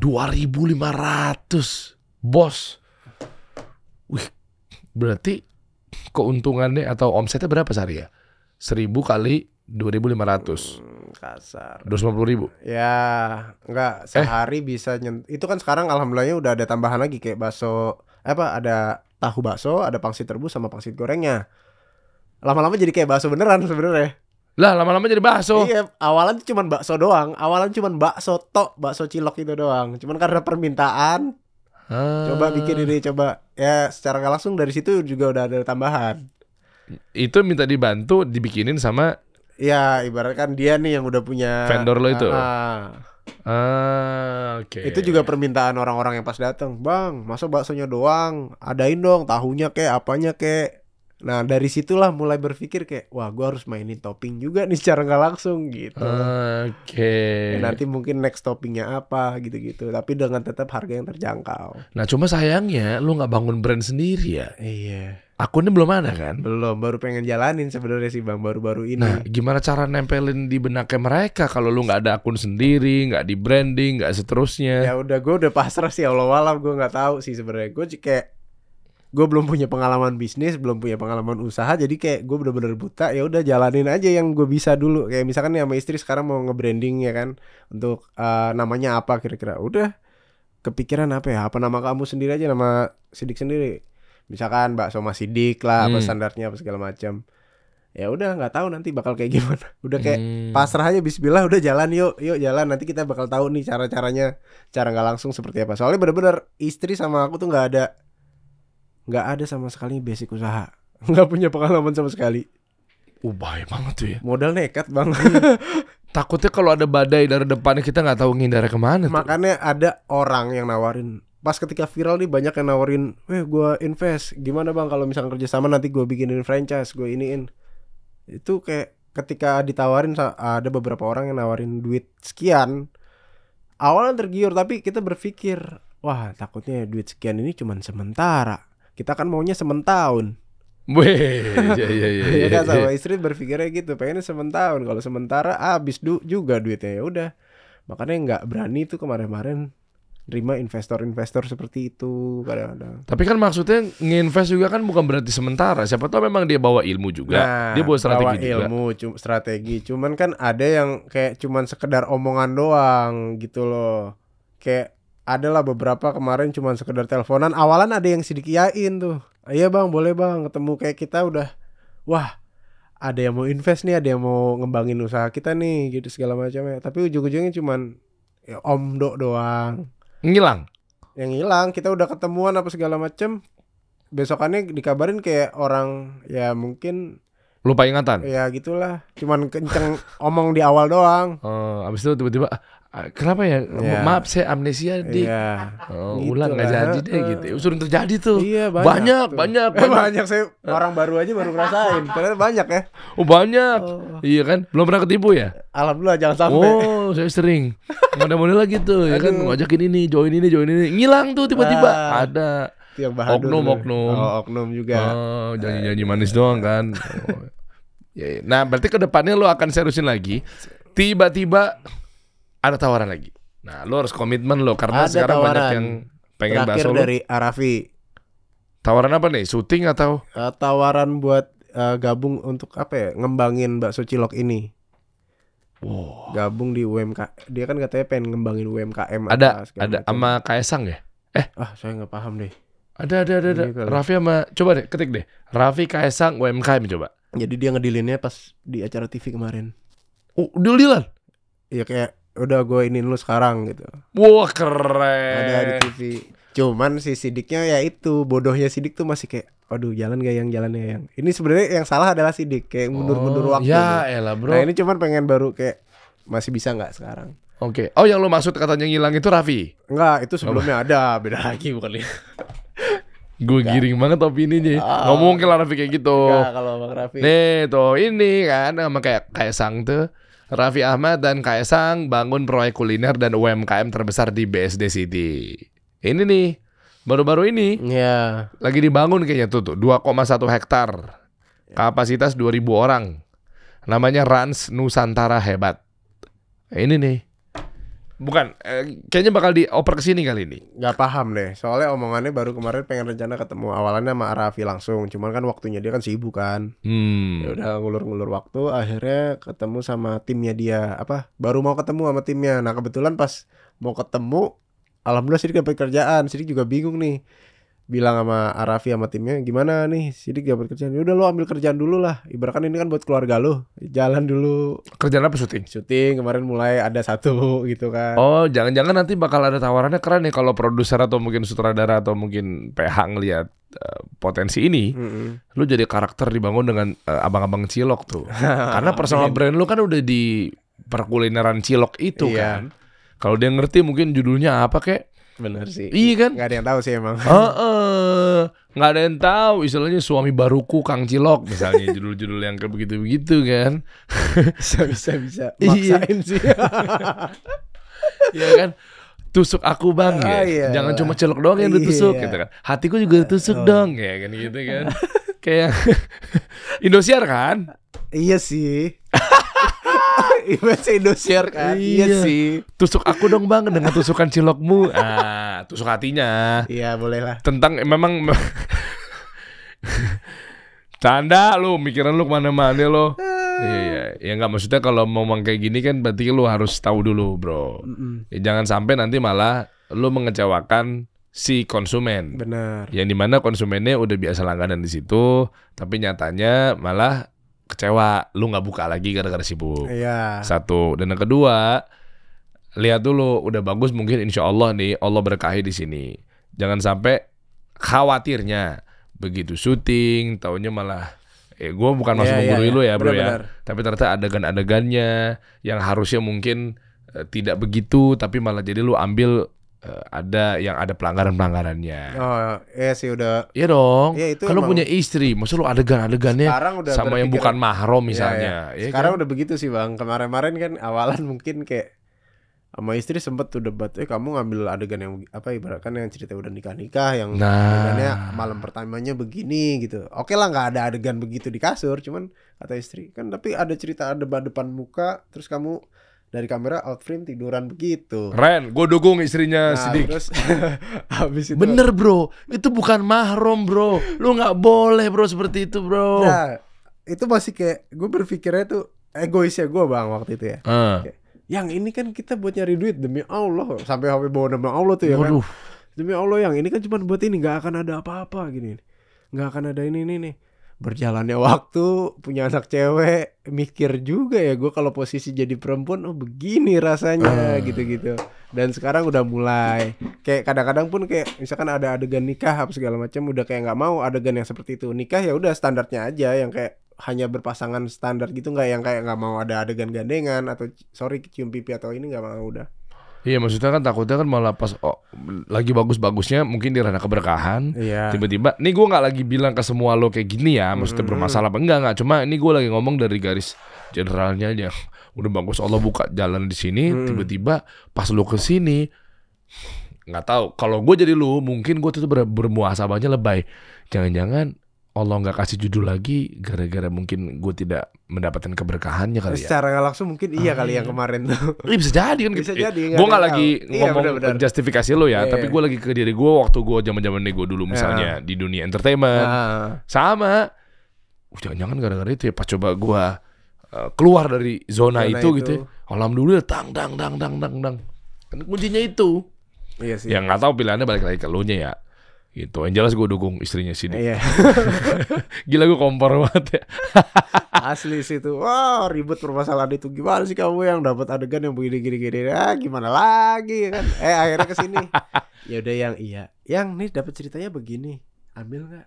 bos wih berarti keuntungannya atau omsetnya berapa sehari ya 1000 kali dua ribu lima ratus hmm, kasar. puluh ribu. Ya, enggak eh. sehari eh. bisa nyent. Itu kan sekarang alhamdulillahnya udah ada tambahan lagi kayak bakso eh apa ada tahu bakso, ada pangsit rebus sama pangsit gorengnya. Lama-lama jadi kayak bakso beneran sebenarnya. Lah, lama-lama jadi bakso. Iya, awalan tuh cuman bakso doang, awalan cuman bakso tok, bakso cilok itu doang. Cuman karena permintaan ah. Coba bikin ini coba ya secara langsung dari situ juga udah ada tambahan. Itu minta dibantu dibikinin sama ya ibaratkan dia nih yang udah punya vendor lo itu. Uh, Ah, oke. Okay. Itu juga permintaan orang-orang yang pas datang, bang. Masa baksonya doang, adain dong tahunya kek, apanya kek." Nah dari situlah mulai berpikir kayak, wah gue harus mainin topping juga nih secara nggak langsung gitu. Ah, oke. Okay. Ya, nanti mungkin next toppingnya apa gitu-gitu, tapi dengan tetap harga yang terjangkau. Nah cuma sayangnya lu nggak bangun brand sendiri ya. Iya akunnya belum ada kan? Belum, baru pengen jalanin sebenarnya sih bang, baru-baru ini. Nah, gimana cara nempelin di benaknya mereka kalau lu nggak ada akun sendiri, nggak di branding, nggak seterusnya? Ya udah, gue udah pasrah sih, Allah walau gue nggak tahu sih sebenarnya. Gue kayak gue belum punya pengalaman bisnis, belum punya pengalaman usaha, jadi kayak gue bener-bener buta. Ya udah jalanin aja yang gue bisa dulu. Kayak misalkan ya sama istri sekarang mau nge-branding ya kan, untuk uh, namanya apa kira-kira? Udah kepikiran apa ya? Apa nama kamu sendiri aja, nama Sidik sendiri misalkan bakso masih dik lah hmm. apa standarnya apa segala macam ya udah nggak tahu nanti bakal kayak gimana udah kayak hmm. pasrah aja Bismillah udah jalan yuk yuk jalan nanti kita bakal tahu nih cara caranya cara nggak langsung seperti apa soalnya bener-bener istri sama aku tuh nggak ada nggak ada sama sekali basic usaha nggak punya pengalaman sama sekali ubah uh, banget tuh ya. Modal nekat bang. Takutnya kalau ada badai dari depannya kita nggak tahu ngindar kemana. Makanya ada orang yang nawarin pas ketika viral nih banyak yang nawarin, "Eh, gua invest. Gimana Bang kalau misalnya kerja sama nanti gua bikinin franchise, gua iniin." Itu kayak ketika ditawarin ada beberapa orang yang nawarin duit sekian. Awalnya tergiur tapi kita berpikir, "Wah, takutnya duit sekian ini cuman sementara. Kita kan maunya sementahun." Weh, iya iya iya. Ya kan iya. sama istri berpikirnya gitu, pengennya sementahun. Kalau sementara habis du juga duitnya ya udah. Makanya nggak berani tuh kemarin-kemarin terima investor-investor seperti itu kadang-kadang. Tapi kan maksudnya nginvest juga kan bukan berarti sementara. Siapa tahu memang dia bawa ilmu juga, nah, dia bawa strategi bawa ilmu, juga. strategi. Cuman kan ada yang kayak cuman sekedar omongan doang gitu loh. Kayak adalah beberapa kemarin cuman sekedar teleponan. Awalan ada yang sedikit yakin tuh. Iya bang, boleh bang. Ketemu kayak kita udah, wah ada yang mau invest nih, ada yang mau ngembangin usaha kita nih, gitu segala macam ya. Tapi ujung-ujungnya cuman ya, om do doang. Ngilang. Yang ngilang, kita udah ketemuan apa segala macem. Besokannya dikabarin kayak orang ya mungkin lupa ingatan. Ya gitulah, cuman kenceng omong di awal doang. Uh, abis itu tiba-tiba Ah, kenapa ya? Yeah. Maaf saya amnesia Di Yeah. Oh, gitu ulang nggak jadi deh gitu. Sudah terjadi tuh. Iya, banyak banyak, tuh. banyak eh, banyak. saya orang baru aja baru ngerasain. Ternyata banyak ya. Oh banyak. Oh. Iya kan? Belum pernah ketipu ya? Alhamdulillah jangan sampai. Oh saya sering. mana model lagi tuh ya kan ngajakin ini, join ini, join ini. Ngilang tuh tiba-tiba ah. ada. oknum, oknum. Oh, oknum juga. Oh, janji-janji manis doang kan. Oh. Ya, ya. Nah, berarti kedepannya lo akan serusin lagi. Tiba-tiba ada tawaran lagi. Nah, lo harus komitmen lo karena ada sekarang tawaran. banyak yang pengen Terakhir bahas dari Arafi. Tawaran apa nih? Syuting atau? Uh, tawaran buat uh, gabung untuk apa ya? Ngembangin bakso cilok ini. Wow. Gabung di UMK. Dia kan katanya pengen ngembangin UMKM. Ada, ada sama Kaisang ya? Eh, ah saya nggak paham deh. Ada, ada, ada, ada. Raffi sama coba deh, ketik deh. Raffi Kaisang UMKM coba. Jadi dia ngedilinnya pas di acara TV kemarin. Oh, dealan? Iya kayak udah gue ini lu sekarang gitu. Wah keren. Ada di TV. Cuman si Sidiknya ya itu bodohnya Sidik tuh masih kayak aduh jalan gak yang jalannya yang. Ini sebenarnya yang salah adalah Sidik kayak oh, mundur-mundur oh, waktu. Ya elah bro. Nah ini cuman pengen baru kayak masih bisa nggak sekarang. Oke. Okay. Oh yang lu maksud katanya ngilang itu Raffi? Enggak itu sebelumnya oh. ada beda lagi bukan ya. Gue giring banget nih. uh, Ngomong ke Raffi kayak gitu Enggak kalau Bang Raffi Nih tuh ini kan sama kayak Kayak Sang tuh Raffi Ahmad dan Kaisang bangun proyek kuliner dan UMKM terbesar di BSD City. Ini nih, baru-baru ini. Yeah. Lagi dibangun kayaknya tuh tuh 2,1 hektar. Ya. Kapasitas 2000 orang. Namanya Rans Nusantara Hebat. Ini nih. Bukan, eh, kayaknya bakal dioper ke sini kali ini. Gak paham deh, soalnya omongannya baru kemarin pengen rencana ketemu awalannya sama Raffi langsung, cuman kan waktunya dia kan sibuk kan. Hmm. Ya udah ngulur-ngulur waktu, akhirnya ketemu sama timnya dia apa? Baru mau ketemu sama timnya. Nah kebetulan pas mau ketemu, alhamdulillah sih dapat kerjaan. sih juga bingung nih bilang sama Arafi sama timnya gimana nih Sidik dapat kerjaan ya udah lo ambil kerjaan dulu lah ibaratkan ini kan buat keluarga lo jalan dulu kerjaan apa syuting syuting kemarin mulai ada satu gitu kan oh jangan-jangan nanti bakal ada tawarannya keren nih kalau produser atau mungkin sutradara atau mungkin PH ngelihat uh, eh, potensi ini mm -hmm. lu jadi karakter dibangun dengan uh, abang-abang cilok tuh karena personal brand lu kan udah di perkulineran cilok itu iya. kan kalau dia ngerti mungkin judulnya apa kek benar sih. Iya kan? Gak ada yang tahu sih emang. Heeh. Uh, uh, gak ada yang tahu istilahnya suami baruku Kang Cilok misalnya judul-judul yang kayak begitu-begitu kan. bisa bisa bisa. Iya. Maksain sih. Iya kan? Tusuk aku bang oh, ya. Ah, iya. Jangan cuma celok doang yang ditusuk iya. gitu kan. Hatiku juga ditusuk oh. dong ya kan gitu kan. Kayak Indosiar kan? Iya sih. event Indosiar kan. Iya. iya sih. Tusuk aku dong bang dengan tusukan cilokmu. Ah, tusuk hatinya. Iya boleh lah. Tentang eh, memang Canda lu, mikiran lu kemana-mana lo. Ah. Iya, iya. Ya nggak maksudnya kalau mau kayak gini kan berarti lu harus tahu dulu, bro. Ya, jangan sampai nanti malah lu mengecewakan si konsumen. Benar. Yang dimana konsumennya udah biasa langganan di situ, tapi nyatanya malah kecewa lu nggak buka lagi gara-gara sibuk iya. satu dan yang kedua lihat dulu udah bagus mungkin insya Allah nih Allah berkahi di sini jangan sampai khawatirnya begitu syuting taunya malah eh gue bukan masuk yeah, iya, menggurui yeah, lu ya bro benar, ya benar. tapi ternyata adegan-adegannya yang harusnya mungkin eh, tidak begitu tapi malah jadi lu ambil uh, ada yang ada pelanggaran pelanggarannya. Oh iya sih udah. Iya dong. ya, itu. Kalau punya istri, maksud lu adegan adegannya sama yang bukan mahrom iya, iya. misalnya. Iya, Ya, Sekarang kan? udah begitu sih bang. Kemarin-kemarin kan awalan mungkin kayak sama istri sempet tuh debat, eh kamu ngambil adegan yang apa ibaratkan yang cerita udah nikah nikah yang nah. malam pertamanya begini gitu. Oke lah nggak ada adegan begitu di kasur, cuman kata istri kan tapi ada cerita debat depan muka, terus kamu dari kamera out frame tiduran begitu. Ren, gue dukung istrinya nah, Sidik. Terus habis itu Bener, Bro. Itu bukan mahrom, Bro. Lu nggak boleh, Bro, seperti itu, Bro. Nah, itu masih kayak gue berpikirnya tuh ya gue bang waktu itu ya. Uh. yang ini kan kita buat nyari duit demi Allah sampai HP bawa nama Allah tuh ya kan. Waduh. kan. Demi Allah yang ini kan cuma buat ini nggak akan ada apa-apa gini. Nggak akan ada ini ini nih berjalannya waktu punya anak cewek mikir juga ya gue kalau posisi jadi perempuan oh begini rasanya ah. gitu-gitu uh. dan sekarang udah mulai kayak kadang-kadang pun kayak misalkan ada adegan nikah apa segala macam udah kayak nggak mau adegan yang seperti itu nikah ya udah standarnya aja yang kayak hanya berpasangan standar gitu nggak yang kayak nggak mau ada adegan gandengan atau sorry cium pipi atau ini nggak mau udah Iya maksudnya kan takutnya kan malah pas oh, lagi bagus-bagusnya mungkin di ranah keberkahan tiba tiba-tiba nih gue nggak lagi bilang ke semua lo kayak gini ya maksudnya mm-hmm. bermasalah apa enggak enggak cuma ini gue lagi ngomong dari garis generalnya aja udah bagus Allah buka jalan di sini mm. tiba-tiba pas lo ke sini nggak tahu kalau gue jadi lo mungkin gue tuh bermuasa bermuasabahnya lebay jangan-jangan Allah nggak kasih judul lagi gara-gara mungkin gue tidak mendapatkan keberkahannya kali Secara ya. Secara nggak langsung mungkin iya ah, kali iya. yang kemarin tuh. Ini iya, bisa jadi kan. Bisa jadi. Gue nggak lagi iya, ngomong iya, bener -bener. justifikasi lo ya, iya, tapi iya. gue lagi ke diri gue waktu gue zaman zaman gue dulu misalnya iya. di dunia entertainment iya. sama. Uh, jangan-jangan gara-gara itu ya pas coba gue uh, keluar dari zona, zona itu, gitu itu gitu ya. Alhamdulillah tang dang dang dang dang dang. Kan kuncinya itu. Iya sih. Yang nggak tahu pilihannya balik lagi ke lo nya ya. Gitu. Yang jelas gue dukung istrinya sini. Iya. Gila gue kompor banget ya. Asli sih itu. Wah wow, ribut permasalahan itu. Gimana sih kamu yang dapat adegan yang begini gini gini? Ah gimana lagi ya kan? Eh akhirnya kesini. ya udah yang iya. Yang nih dapat ceritanya begini. Ambil nggak?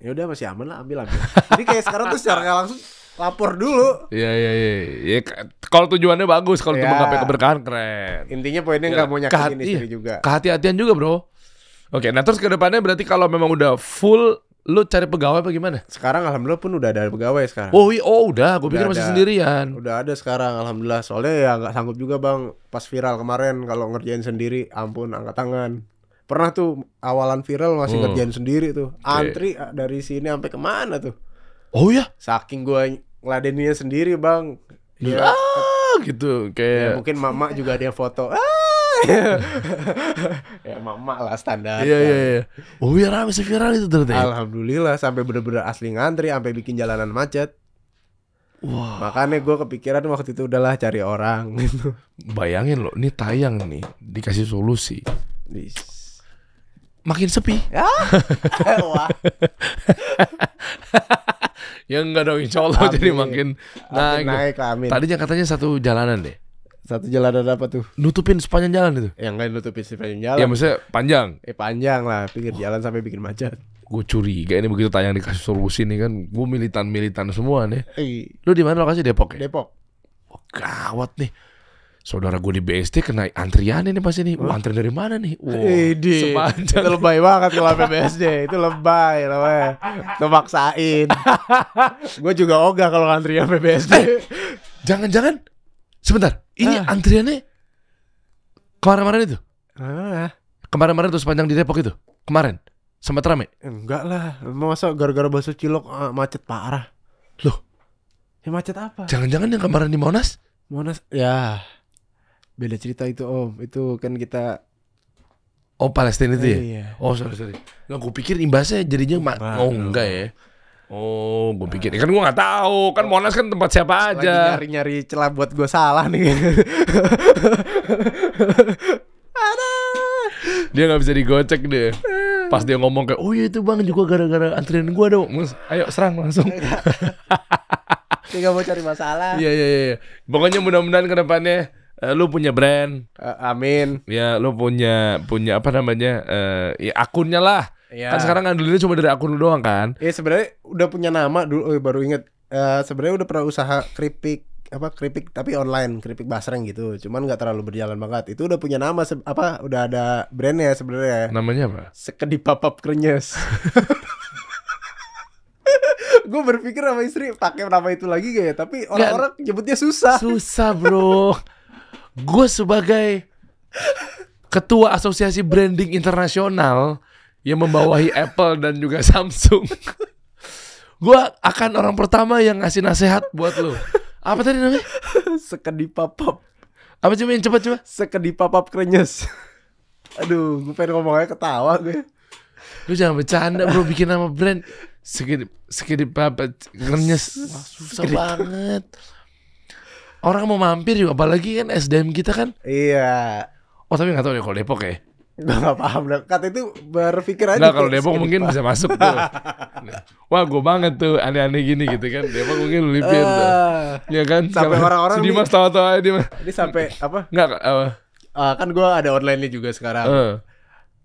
Ya udah masih aman lah ambil ambil. Jadi kayak sekarang tuh secara langsung lapor dulu. Iya iya iya. Ya, kalau tujuannya bagus, kalau ya. tuh keberkahan keren. Intinya poinnya nggak ya, mau nyakitin istri iya. juga. Kehati-hatian juga bro. Oke, okay, nah terus ke depannya berarti kalau memang udah full lu cari pegawai apa gimana? Sekarang alhamdulillah pun udah ada pegawai sekarang. Oh, iya, oh udah, gue pikir masih sendirian. Udah ada sekarang alhamdulillah. Soalnya ya nggak sanggup juga, Bang. Pas viral kemarin kalau ngerjain sendiri, ampun angkat tangan. Pernah tuh awalan viral masih hmm. ngerjain sendiri tuh. Antri ah, dari sini sampai kemana tuh? Oh ya? Saking gua ngeladeninnya sendiri, Bang. Iya. Ah, gitu kayak ya, mungkin mama juga ada yang foto. Ah, ya mama lah standar. Iya iya kan. iya. Oh viral iya, sih viral itu ternyata. Ya? Alhamdulillah sampai bener-bener asli ngantri sampai bikin jalanan macet. Wow. Makanya gue kepikiran waktu itu udahlah cari orang gitu. Bayangin loh, ini tayang nih dikasih solusi. Is. Makin sepi. Ya. Eh, wah. ya enggak dong, insya Allah amin. jadi makin, makin naik. naik amin. Tadinya katanya satu jalanan deh. Satu jalan ada apa tuh? Nutupin sepanjang jalan itu? Ya enggak nutupin sepanjang jalan. Ya maksudnya panjang. Eh panjang lah, pinggir oh. jalan sampai bikin macet. Gue curiga ini begitu tayang dikasih solusi nih kan, gue militan-militan semua nih. Eh. Lu di mana lokasi Depok ya? Depok. Oh, gawat nih. Saudara gue di BST kena antrian ini pasti nih. Wah, antrian dari mana nih? wow, sepanjang. Itu lebay banget kalau BSD. Itu lebay lebay. Itu maksain. gue juga ogah kalau antrian BSD. Eh, jangan-jangan Sebentar, ini uh. antriannya kemarin-kemarin itu? Ah. Kemarin-kemarin itu sepanjang di Depok itu? Kemarin? Sempat rame? Enggak lah, masa gara-gara bakso cilok uh, macet parah Loh? Ya macet apa? Jangan-jangan yang kemarin di Monas? Monas, ya beda cerita itu om, itu kan kita Oh Palestina itu eh, ya? Iya. Oh sorry sorry. Nah, gue pikir imbasnya jadinya Oh enggak ya. Oh, gue pikir ini kan gue nggak tahu kan Monas kan tempat siapa aja. Lagi nyari-nyari celah buat gue salah nih. Ada. dia nggak bisa digocek deh. Pas dia ngomong kayak, oh ya itu bang juga gara-gara antrian gue dong. Ayo serang langsung. dia gak mau cari masalah. Iya iya iya. Pokoknya mudah-mudahan kedepannya uh, eh, lu punya brand. Uh, amin. Ya, lu punya punya apa namanya? Uh, ya akunnya lah Yeah. Kan sekarang ngandelinnya cuma dari akun lu doang kan? Iya, yeah, sebenarnya udah punya nama dulu oh, baru inget. Uh, eh, sebenarnya udah pernah usaha keripik apa keripik tapi online keripik basreng gitu cuman nggak terlalu berjalan banget itu udah punya nama apa udah ada brandnya sebenarnya namanya apa sekedip papap krenyes gue berpikir sama istri pakai nama itu lagi gak ya tapi orang-orang nyebutnya susah susah bro gue sebagai ketua asosiasi branding internasional yang membawahi Apple dan juga Samsung. gua akan orang pertama yang ngasih nasihat buat lo. Apa tadi namanya? Sekedipapap. Apa cuma yang cepat coba? Sekedipapap krenyes. Aduh, gue pengen ngomongnya ketawa gue. Lu jangan bercanda bro bikin nama brand sekedip sekedip krenyes. susah sekedip. banget. Orang mau mampir juga apalagi kan SDM kita kan. Iya. Oh tapi gak tau deh kalau Depok ya. Gue gak paham lah. Kata itu berpikir aja. Nah kalau Depok gitu. mungkin bisa masuk tuh. Wah gue banget tuh aneh-aneh gini gitu kan. Depok mungkin lebih uh, tuh. Ya kan. Sampai orang-orang. ini Dimas tahu-tahu aja Dimas. Ini sampai apa? Enggak. Apa? Uh, kan gue ada online-nya juga sekarang. Uh.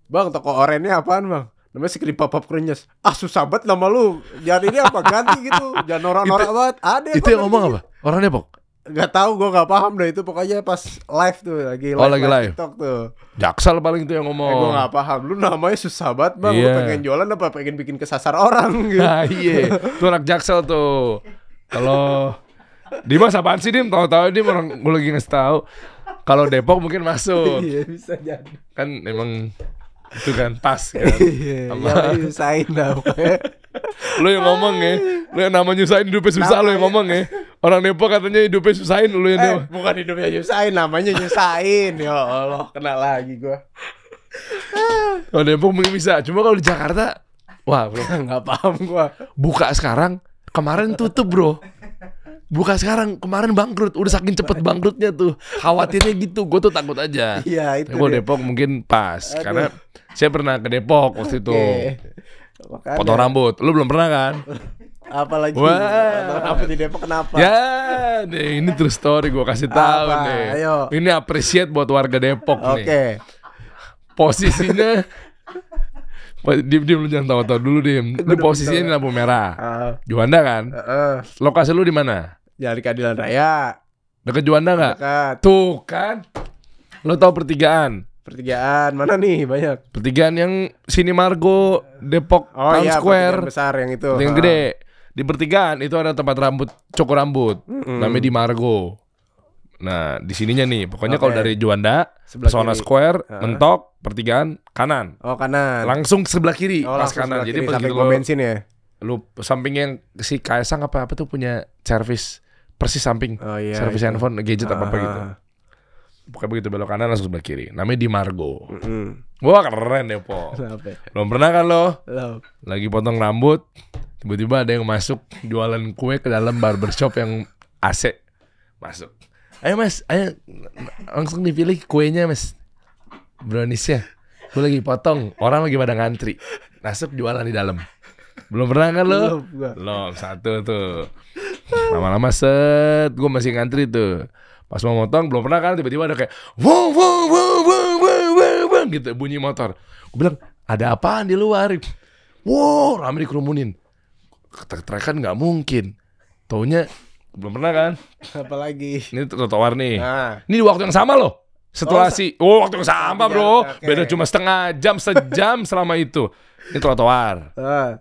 Bang toko orennya apaan bang? namanya skrip pop pop krenyes ah susah banget nama lu jangan ini apa ganti gitu jangan orang-orang banget ada itu yang ngomong apa orangnya Depok? Gak tahu gue gak paham deh itu pokoknya pas live tuh lagi oh, live, oh, lagi live. TikTok tuh. Jaksel paling tuh yang eh, ngomong. Eh, gue gak paham lu namanya susah banget bang. Yeah. Lu iya. pengen jualan apa pengen bikin kesasar orang gitu. Nah, iya. Tuh anak Jaksel tuh. Kalau Dimas apaan sih Dim? Tahu-tahu Dim orang gue lagi ngasih tahu. Kalau Depok mungkin masuk. Iya bisa jadi. Kan emang itu kan pas kan iya, iya, sama iya, nyusahin lo yang ngomong ya lo yang nama nyusahin hidupnya susah lo yang ya. ngomong ya orang Depok katanya hidupnya susahin lo yang eh, bukan hidupnya nyusahin namanya nyusahin ya Allah kena lagi gua kalau Depok mungkin bisa cuma kalau di Jakarta wah bro nggak paham gua buka sekarang kemarin tutup bro buka sekarang kemarin bangkrut udah saking cepet bangkrutnya tuh khawatirnya gitu gue tuh takut aja iya itu gue Depok mungkin pas Aduh. karena saya pernah ke Depok waktu itu okay. potong rambut lu belum pernah kan apalagi Wah. rambut di Depok kenapa ya ini true story gue kasih tau Apa? nih Ayo. ini appreciate buat warga Depok okay. nih posisinya Dim, dim lu jangan tau tau dulu dim. Lu posisinya ini lampu merah. Uh. Juanda kan? Uh. Lokasi lu di mana? Jari Keadilan Raya. Dekat Juanda nggak? Dekat. Tuh kan. Lo tau pertigaan? Pertigaan mana nih banyak? Pertigaan yang Sini Margo Depok oh, Town iya, Square. besar yang itu. Yang ah. gede. Di pertigaan itu ada tempat rambut cukur rambut. Mm -hmm. Namanya di Margo. Nah, di sininya nih. Pokoknya okay. kalau dari Juanda, sebelah Pesona Square, uh. mentok, pertigaan kanan. Oh, kanan. Langsung sebelah kiri, oh, pas kanan. Kiri, Jadi pas gitu lo bensin ya. Lu samping yang si Kaisang apa apa tuh punya service persis samping oh, iya, servis iya. handphone gadget uh, apa apa ah, gitu ah, ah. pokoknya begitu belok kanan langsung sebelah kiri namanya di Margo mm -hmm. wah keren deh ya, po belum pernah kan lo lagi potong rambut tiba-tiba ada yang masuk jualan kue ke dalam barbershop yang AC masuk ayo mas ayo langsung dipilih kuenya mas browniesnya gue lagi potong orang lagi pada ngantri masuk jualan di dalam belum pernah kan lo Lo satu tuh lama-lama set gue masih ngantri tuh pas mau motong belum pernah kan tiba-tiba ada kayak wong wong wong wong wong wong wong gitu bunyi motor gue bilang ada apaan di luar wow rame dikerumunin teriakan kan nggak mungkin taunya belum pernah kan apalagi ini trotoar nih nah. ini di waktu yang sama loh setelah oh, si oh waktu yang sama iya, bro okay. beda cuma setengah jam sejam selama itu ini trotoar uh.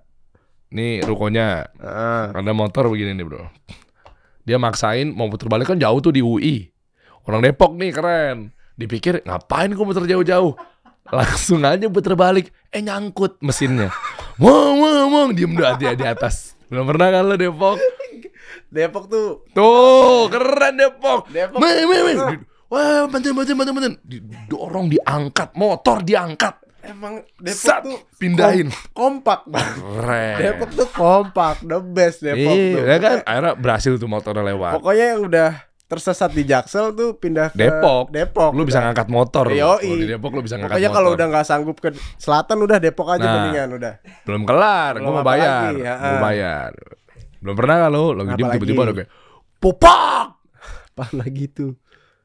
Nih rukonya. Uh. Ada motor begini nih, Bro. Dia maksain mau putar balik kan jauh tuh di UI. Orang Depok nih keren. Dipikir ngapain gue muter jauh-jauh? Langsung aja putar balik. Eh nyangkut mesinnya. Wong wong wong diem doa dia di atas. Belum pernah kan lo Depok? Depok tuh. Tuh, keren Depok. Depok. Wah, bantuin, bantuin, bantuin, bantuin. Didorong, diangkat. Motor diangkat emang Depok Sat, tuh pindahin kom kompak banget. Depok tuh kompak the best Depok Iyi, tuh Iya kan akhirnya berhasil tuh motornya lewat pokoknya yang udah tersesat di Jaksel tuh pindah ke Depok Depok lu udah. bisa ngangkat motor Yo, di Depok lu bisa ngangkat pokoknya motor kalau udah nggak sanggup ke selatan udah Depok aja nah, mendingan udah belum kelar belum gua mau bayar lagi, ya. mau bayar belum pernah kan lu, lagi diem tiba-tiba udah kayak popak apa lagi tuh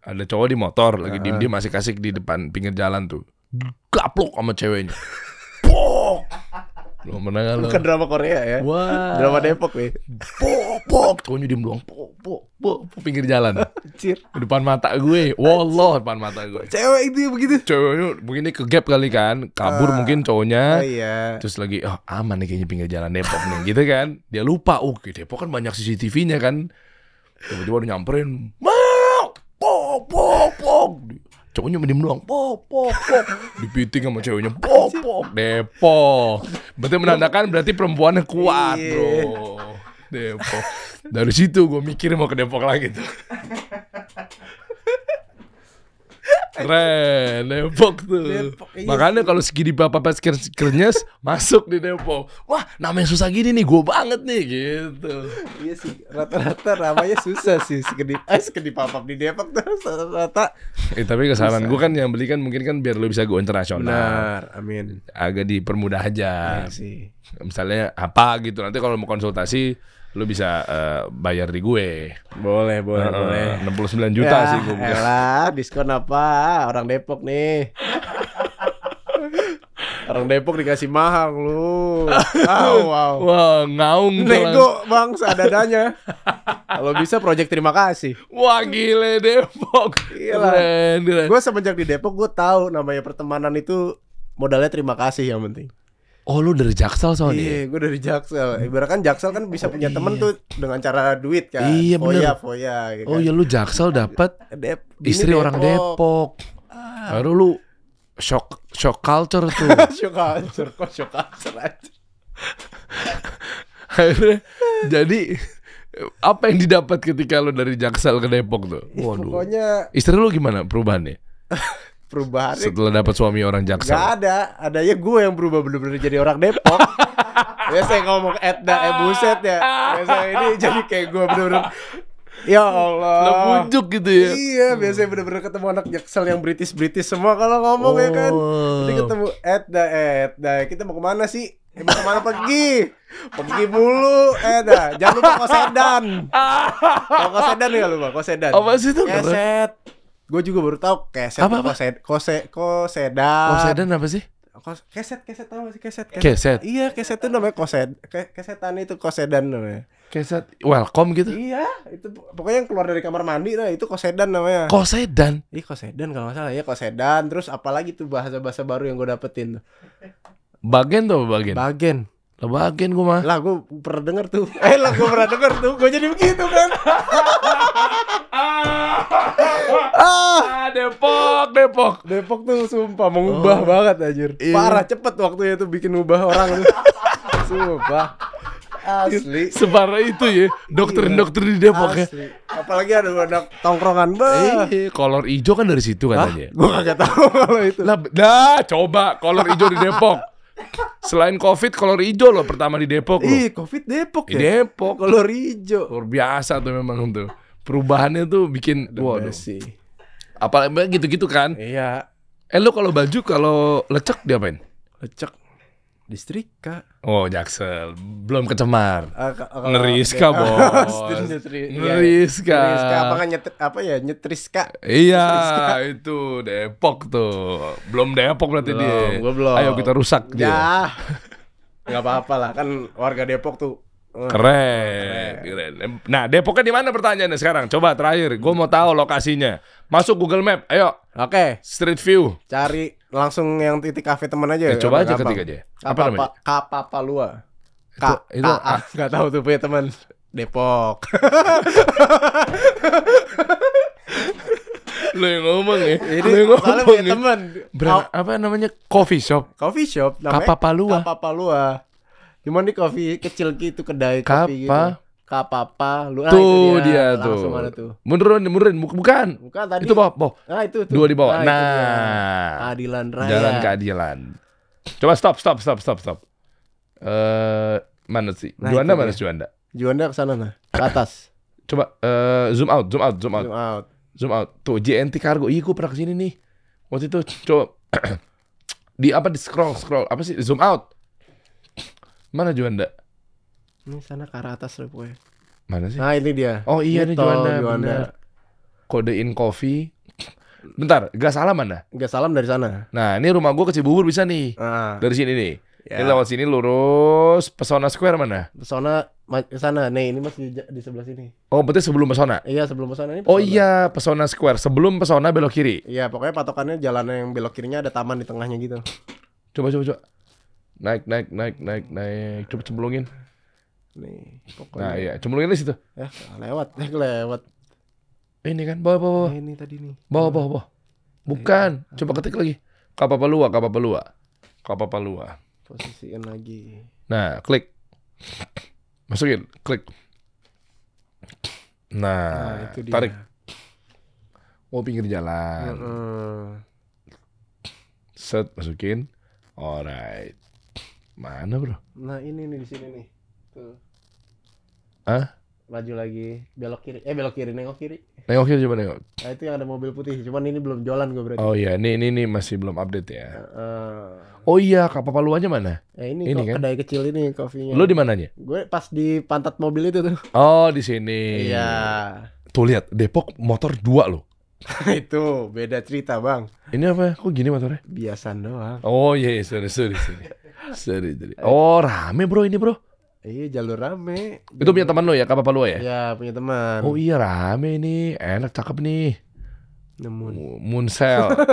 ada cowok di motor lagi diem diem masih kasih di depan pinggir jalan tuh digaplok sama ceweknya. Pok. Lo menang kan lo. Bukan drama Korea ya. Wah. Drama Depok nih. Pok, pok. Cowoknya diem doang. Pok, pok, pok. Pinggir jalan. Cir. Depan mata gue. Wallah depan mata gue. Cewek itu ya begitu. Ceweknya begini ke gap kali kan. Kabur uh, mungkin cowoknya. Uh, iya. Terus lagi, oh aman nih kayaknya pinggir jalan Depok nih. gitu kan. Dia lupa. oke oh, Depok kan banyak CCTV-nya kan. Tiba-tiba udah nyamperin. Mau. Pok, pok cowoknya mendiem doang pop pop pop dipiting sama cowoknya pop pop depo berarti menandakan berarti perempuannya kuat iya. bro depo dari situ gue mikir mau ke depok lagi tuh Keren, Depok tuh. Depok, iya. Makanya kalau segini bapak pas kernyes masuk di Depok. Wah, namanya susah gini nih, gue banget nih gitu. Iya sih, rata-rata namanya susah sih segini. Eh, segini papap di Depok tuh rata-rata. Eh, tapi kesalahan gue kan yang beli kan mungkin kan biar lo bisa gue internasional. Benar, amin. Agak dipermudah aja. Iya sih. Misalnya apa gitu nanti kalau mau konsultasi lu bisa uh, bayar di gue. Boleh, boleh, uh, boleh. 69 juta ya, sih gue. Elah, diskon apa? Orang Depok nih. Orang Depok dikasih mahal lu. Wow, wow. Wah, ngaung Nego, Bang, seadadanya. Kalau bisa project terima kasih. Wah, gile Depok. Gila. Iya gue semenjak di Depok gue tahu namanya pertemanan itu modalnya terima kasih yang penting. Oh lu dari Jaksel soalnya? Iya, gue dari Jaksel. Ibarat kan Jaksel kan bisa oh, punya iya. temen tuh dengan cara duit kan. Iya bener. Foya, foya. Gitu oh kan. iya lu Jaksel dapet Dep istri Depok. orang Depok. Ah. Baru lu shock shock culture tuh. shock culture, kok shock culture aja. Akhirnya jadi apa yang didapat ketika lu dari Jaksel ke Depok tuh? Waduh. Pokoknya istri lu gimana perubahannya? perubahan setelah dapat suami orang Jaksel Gak ada adanya gue yang berubah bener-bener jadi orang Depok ya saya ngomong Edna eh buset ya biasanya ini jadi kayak gue bener-bener Ya Allah. Lo bujuk gitu ya. Iya, biasanya bener-bener ketemu anak jaksel yang British-British semua kalau ngomong oh. ya kan. Nanti oh. ketemu Edna, Edna, kita mau kemana sih? Eh, mau kemana pergi? Pergi mulu, Edna. Jangan lupa kau sedan kau sedan ya lu, kau sedan Apa sih itu? Keset. Gue juga baru tau keset apa, apa? Kose, kose, kosedan. Kosedan apa sih? Kos, keset, keset tau gak sih keset, keset? Keset. Iya, keset itu namanya kosed kesetan itu kosedan namanya. Keset welcome gitu. Iya, itu pokoknya yang keluar dari kamar mandi nah itu kosedan namanya. Kosedan. Ih, iya, kosedan kalau salah ya kosedan. Terus apalagi tuh bahasa-bahasa baru yang gue dapetin tuh. Bagen tuh bagen. Bagen. Lah bagen gue mah Lah gue pernah denger tuh Eh lah gue pernah denger tuh Gue jadi begitu kan Ah. ah Depok Depok Depok tuh sumpah mengubah oh. banget anjir yeah. parah cepet waktunya tuh bikin ubah orang sumpah asli separah itu ya dokter-dokter iya. di Depok ya. asli. ya apalagi ada anak tongkrongan bah eh, kolor hijau kan dari situ katanya Gua kagak tahu kalau itu lah nah, coba kolor hijau di Depok Selain Covid, kolor hijau loh pertama di Depok loh. Ih, Covid Depok ya. Depok. Kolor hijau. Luar biasa tuh memang tuh perubahannya tuh bikin wow, sih apa gitu-gitu kan iya eh lu kalau baju kalau lecek dia main? lecek distrika oh jaksel belum kecemar uh, ah, ah, ngeriska okay. bos iya, iya. apa kan apa ya nyetriska iya itu Depok tuh belum Depok berarti belum, dia gua belum. ayo kita rusak ya. dia nggak apa-apa lah kan warga Depok tuh Keren. Keren. Nah, Depoknya di mana pertanyaannya sekarang? Coba terakhir, gue mau tahu lokasinya. Masuk Google Map, ayo. Oke. Okay. Street View. Cari langsung yang titik kafe teman aja. ya, ya coba aja ketik aja. Apa, namanya? namanya? Kapapalua. Ka itu, itu tahu tuh punya teman Depok. lo yang ngomong ya Ini yang ngomong ya temen apa namanya coffee shop coffee shop namanya Kapapalua Kapapalua Cuman di kopi kecil gitu kedai Kapa? kopi gitu. Kapapa lu nah, tuh itu dia, dia tuh. Ada tuh. Menurun menurun bukan. Bukan tadi. Itu bawah, bawah. Ah, ah, nah, itu tuh. Dua di bawah. Nah, nah. keadilan raya. Jalan keadilan. Coba stop stop stop stop stop. Eh uh, mana sih? Nah, Juanda mana sih Juanda? Juanda ke sana nah, ke atas. Coba uh, zoom out, zoom out, zoom out. Zoom out. Zoom out. Tuh JNT Cargo. Iya, gue pernah kesini nih. Waktu itu coba di apa di scroll scroll apa sih zoom out Mana Juanda? Ini sana ke arah atas deh pokoknya. Mana sih? Nah ini dia. Oh iya ini Juanda, Juanda. Kode in coffee. Bentar, Gas salam mana? Gas salam dari sana. Nah ini rumah gue ke Cibubur bisa nih. Nah. Dari sini nih. Ya. Ini lewat sini lurus Pesona Square mana? Pesona sana. Nih, ini masih di sebelah sini. Oh, berarti sebelum Pesona? Iya, sebelum Pesona ini. Oh, pesona. Oh iya, Pesona Square. Sebelum Pesona belok kiri. Iya, pokoknya patokannya jalan yang belok kirinya ada taman di tengahnya gitu. Coba coba coba. Naik, naik, naik, naik, naik. Coba cemplungin. Nih, pokoknya. Nah, iya, cemplungin di situ. Ya, lewat, naik lewat. Ini kan, bawa, bawa, bawa. ini tadi nih. Bawa, bawa, bawa. Bukan, iya. coba ketik lagi. Kapal palua, kapal palua. Kapal palua. Posisiin lagi. Nah, klik. Masukin, klik. Nah, nah itu dia. tarik. Oh, pinggir jalan. Uh -uh. Set, masukin. Alright. Mana bro? Nah ini nih di sini nih. Tuh. Ah? Maju lagi, belok kiri. Eh belok kiri, nengok kiri. Nengok kiri coba nengok. Nah itu yang ada mobil putih, cuman ini belum jualan gue berarti. Oh iya, ini ini, ini masih belum update ya. Uh, oh iya, kapal aja mana? Eh ini, ini kok kan? kedai kecil ini kopinya. Lu di mananya? Gue pas di pantat mobil itu tuh. Oh di sini. Iya. Tuh lihat Depok motor dua loh. itu beda cerita bang. Ini apa? Kok gini motornya? biasa doang. Oh iya, yeah, sorry sorry sorry. sorry sorry. Oh rame bro ini bro. Iya jalur rame. Itu punya teman lo ya, kapal lo ya? Iya punya teman. Oh iya rame nih, enak cakep nih. Nemun. Munsel.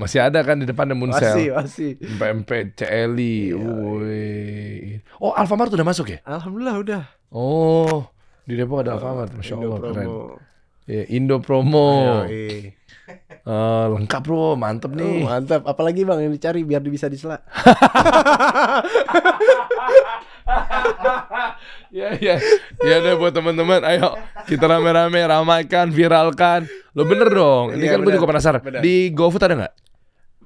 masih ada kan di depan ada Munsel. Masih, masih. MPMP, celi iya, iya. woi Oh, Alfamart udah masuk ya? Alhamdulillah udah. Oh, di depan ada Alfamart, Masya Allah Indopromo. keren. Iya, Indo Promo. Uh, lengkap bro, mantep nih. Oh, mantep. Apalagi bang yang dicari biar bisa disela. ya ya ya deh buat teman-teman ayo kita rame-rame ramaikan viralkan lo bener dong ini ya, kan gue juga penasaran di GoFood ada nggak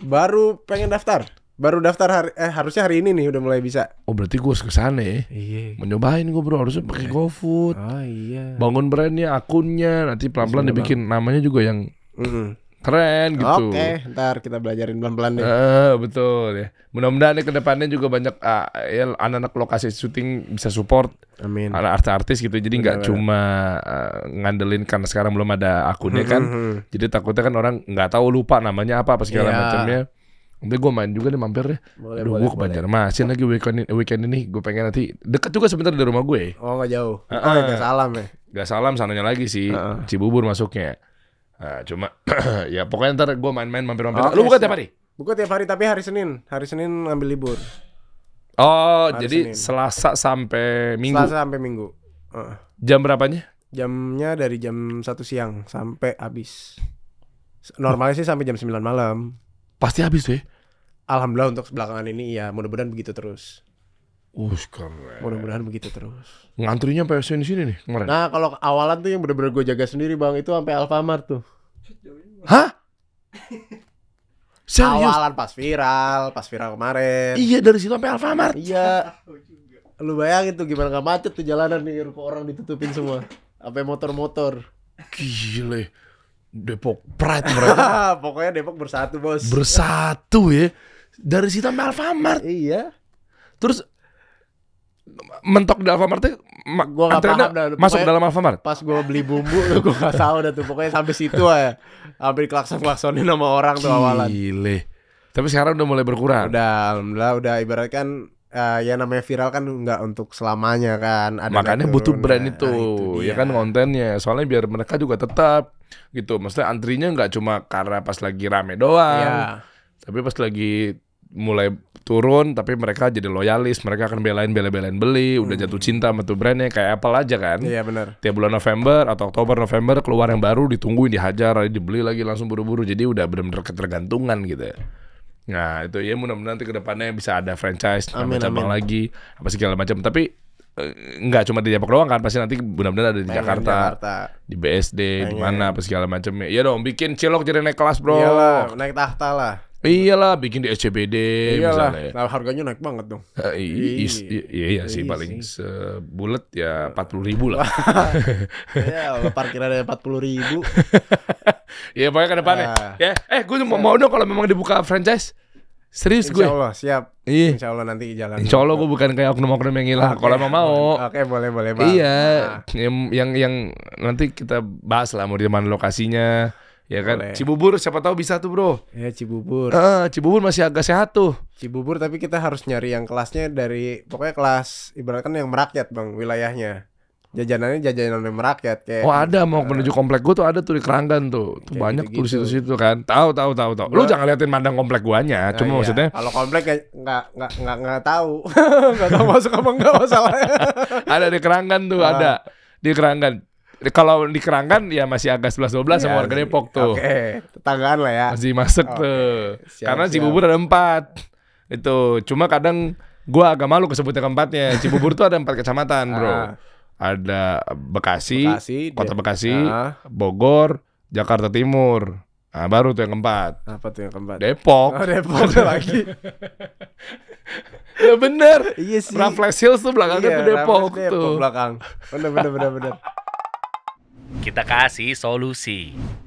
baru pengen daftar Baru daftar hari eh harusnya hari ini nih udah mulai bisa. Oh berarti gue sana ya? Iya. Mencobain gue bro harusnya pakai iya. GoFood. Oh iya. Bangun brandnya, akunnya, nanti pelan-pelan dibikin namanya juga yang mm keren gitu. Oke, okay, ntar kita belajarin pelan-pelan deh. Uh, betul ya. Mudah-mudahan ya ke kedepannya juga banyak uh, ya anak-anak lokasi syuting bisa support. Amin. Anak artis-artis gitu. Jadi nggak cuma uh, ngandelin karena sekarang belum ada akunnya kan. Jadi takutnya kan orang nggak tahu lupa namanya apa apa segala yeah. macamnya Nanti gue main juga deh mampir deh. Boleh, Aduh, boleh, gue ke Banjarmasin lagi weekend weekend ini. Gue pengen nanti deket juga sebentar dari rumah gue. Oh gak jauh. Uh -uh. Oh gak salam ya. Gak salam sananya lagi sih. Uh -uh. Cibubur masuknya. Nah, cuma ya pokoknya ntar gue main-main mampir-mampir. Okay, Lu buka tiap hari? Buka tiap hari tapi hari Senin. Hari Senin ngambil libur. Oh, hari jadi Senin. Selasa sampai Minggu. Selasa sampai Minggu. Uh. Jam berapanya? Jamnya dari jam satu siang sampai habis. Normalnya sih sampai jam 9 malam. Pasti habis tuh Alhamdulillah untuk belakangan ini ya mudah-mudahan begitu terus. Us keren. Mudah-mudahan begitu terus. Ngantrinya sampai sini sini nih kemarin. Nah kalau awalan tuh yang bener-bener gue jaga sendiri bang itu sampai Alfamart tuh. Hah? Serius? Awalan pas viral, pas viral kemarin. Iya dari situ sampai Alfamart. Iya. Lu bayangin tuh gimana gak macet tuh jalanan nih ruko orang ditutupin semua. Sampai motor-motor. Gile. Depok Pride mereka. Pokoknya Depok bersatu bos. Bersatu ya. Dari situ sampai Alfamart. Iya. Terus mentok di Alfamart tuh gua gak paham dah, masuk dalam Alfamart. Pas gua beli bumbu tuh gua gak tahu dah tuh pokoknya sampai situ aja. Hampir klakson-klaksonin sama orang Gile. tuh awalan. Gile. Tapi sekarang udah mulai berkurang. Udah, alhamdulillah udah ibarat kan uh, ya namanya viral kan nggak untuk selamanya kan. Ada Makanya butuh brand nah, itu, nah, itu ya kan kontennya. Soalnya biar mereka juga tetap gitu maksudnya antrinya nggak cuma karena pas lagi rame doang yeah. tapi pas lagi mulai turun tapi mereka jadi loyalis mereka akan belain bela belain beli udah hmm. jatuh cinta sama tuh brandnya kayak Apple aja kan iya benar tiap bulan November atau Oktober November keluar yang baru ditungguin dihajar lagi dibeli lagi langsung buru-buru jadi udah benar-benar ketergantungan gitu ya. nah itu ya mudah-mudahan nanti kedepannya bisa ada franchise amin, cabang lagi apa segala macam tapi Eh, nggak cuma di Depok doang kan pasti nanti benar-benar ada di Jakarta, Jakarta, di BSD, di mana apa segala macam. ya dong, bikin cilok jadi naik kelas bro. Iyalah, naik tahta lah. Iyalah, bikin di SCBD Iyalah. misalnya. Nah, harganya naik banget dong. Eh, iya, iya, sih paling sebulet ya empat puluh ribu lah. ya, parkir ada empat puluh ribu. Iya, pokoknya ke depannya. Ah. Ya, eh, gue mau dong kalau memang dibuka franchise. Serius gue. Insya Allah siap. Iya. Insya Allah nanti jalan. Insya Allah gue bukan kayak oknum-oknum yang ngilah. Okay. Kalau mau mau. Oke okay, boleh boleh bang. Iya. Nah. Yang, yang yang nanti kita bahas lah mau di mana lokasinya. Ya kan. Boleh. Cibubur siapa tahu bisa tuh bro. Ya Cibubur. Ah Cibubur masih agak sehat tuh. Cibubur tapi kita harus nyari yang kelasnya dari pokoknya kelas ibaratkan yang merakyat bang wilayahnya jajanannya jajanan merakyat kayak oh ada mau uh, menuju komplek gua tuh ada tuh di Keranggan tuh, tuh banyak gitu, tuh situ-situ kan tahu tahu tahu tahu lu jangan liatin mandang komplek guanya nah, cuma iya. maksudnya kalau komplek ya nggak nggak nggak nggak tahu nggak tahu masuk apa enggak masalahnya ada di Keranggan tuh uh. ada di Keranggan kalau di Keranggan ya masih agak 11 12 belas sama iya, warga Depok tuh. Oke, okay. tetanggaan lah ya. Masih masuk okay. tuh. Siap, Karena Cibubur ada empat Itu cuma kadang gua agak malu kesebutnya keempatnya. Cibubur tuh ada empat kecamatan, Bro. Ah ada Bekasi, Bekasi Kota Bekasi, uh, Bogor, Jakarta Timur. Nah, baru tuh yang keempat. Apa tuh yang keempat? Depok. Oh, Depok lagi. ya bener. Iya sih. Raffles Hills tuh belakangnya iya, tuh Depok, Depok tuh. Depok belakang. Bener bener bener bener. Kita kasih solusi.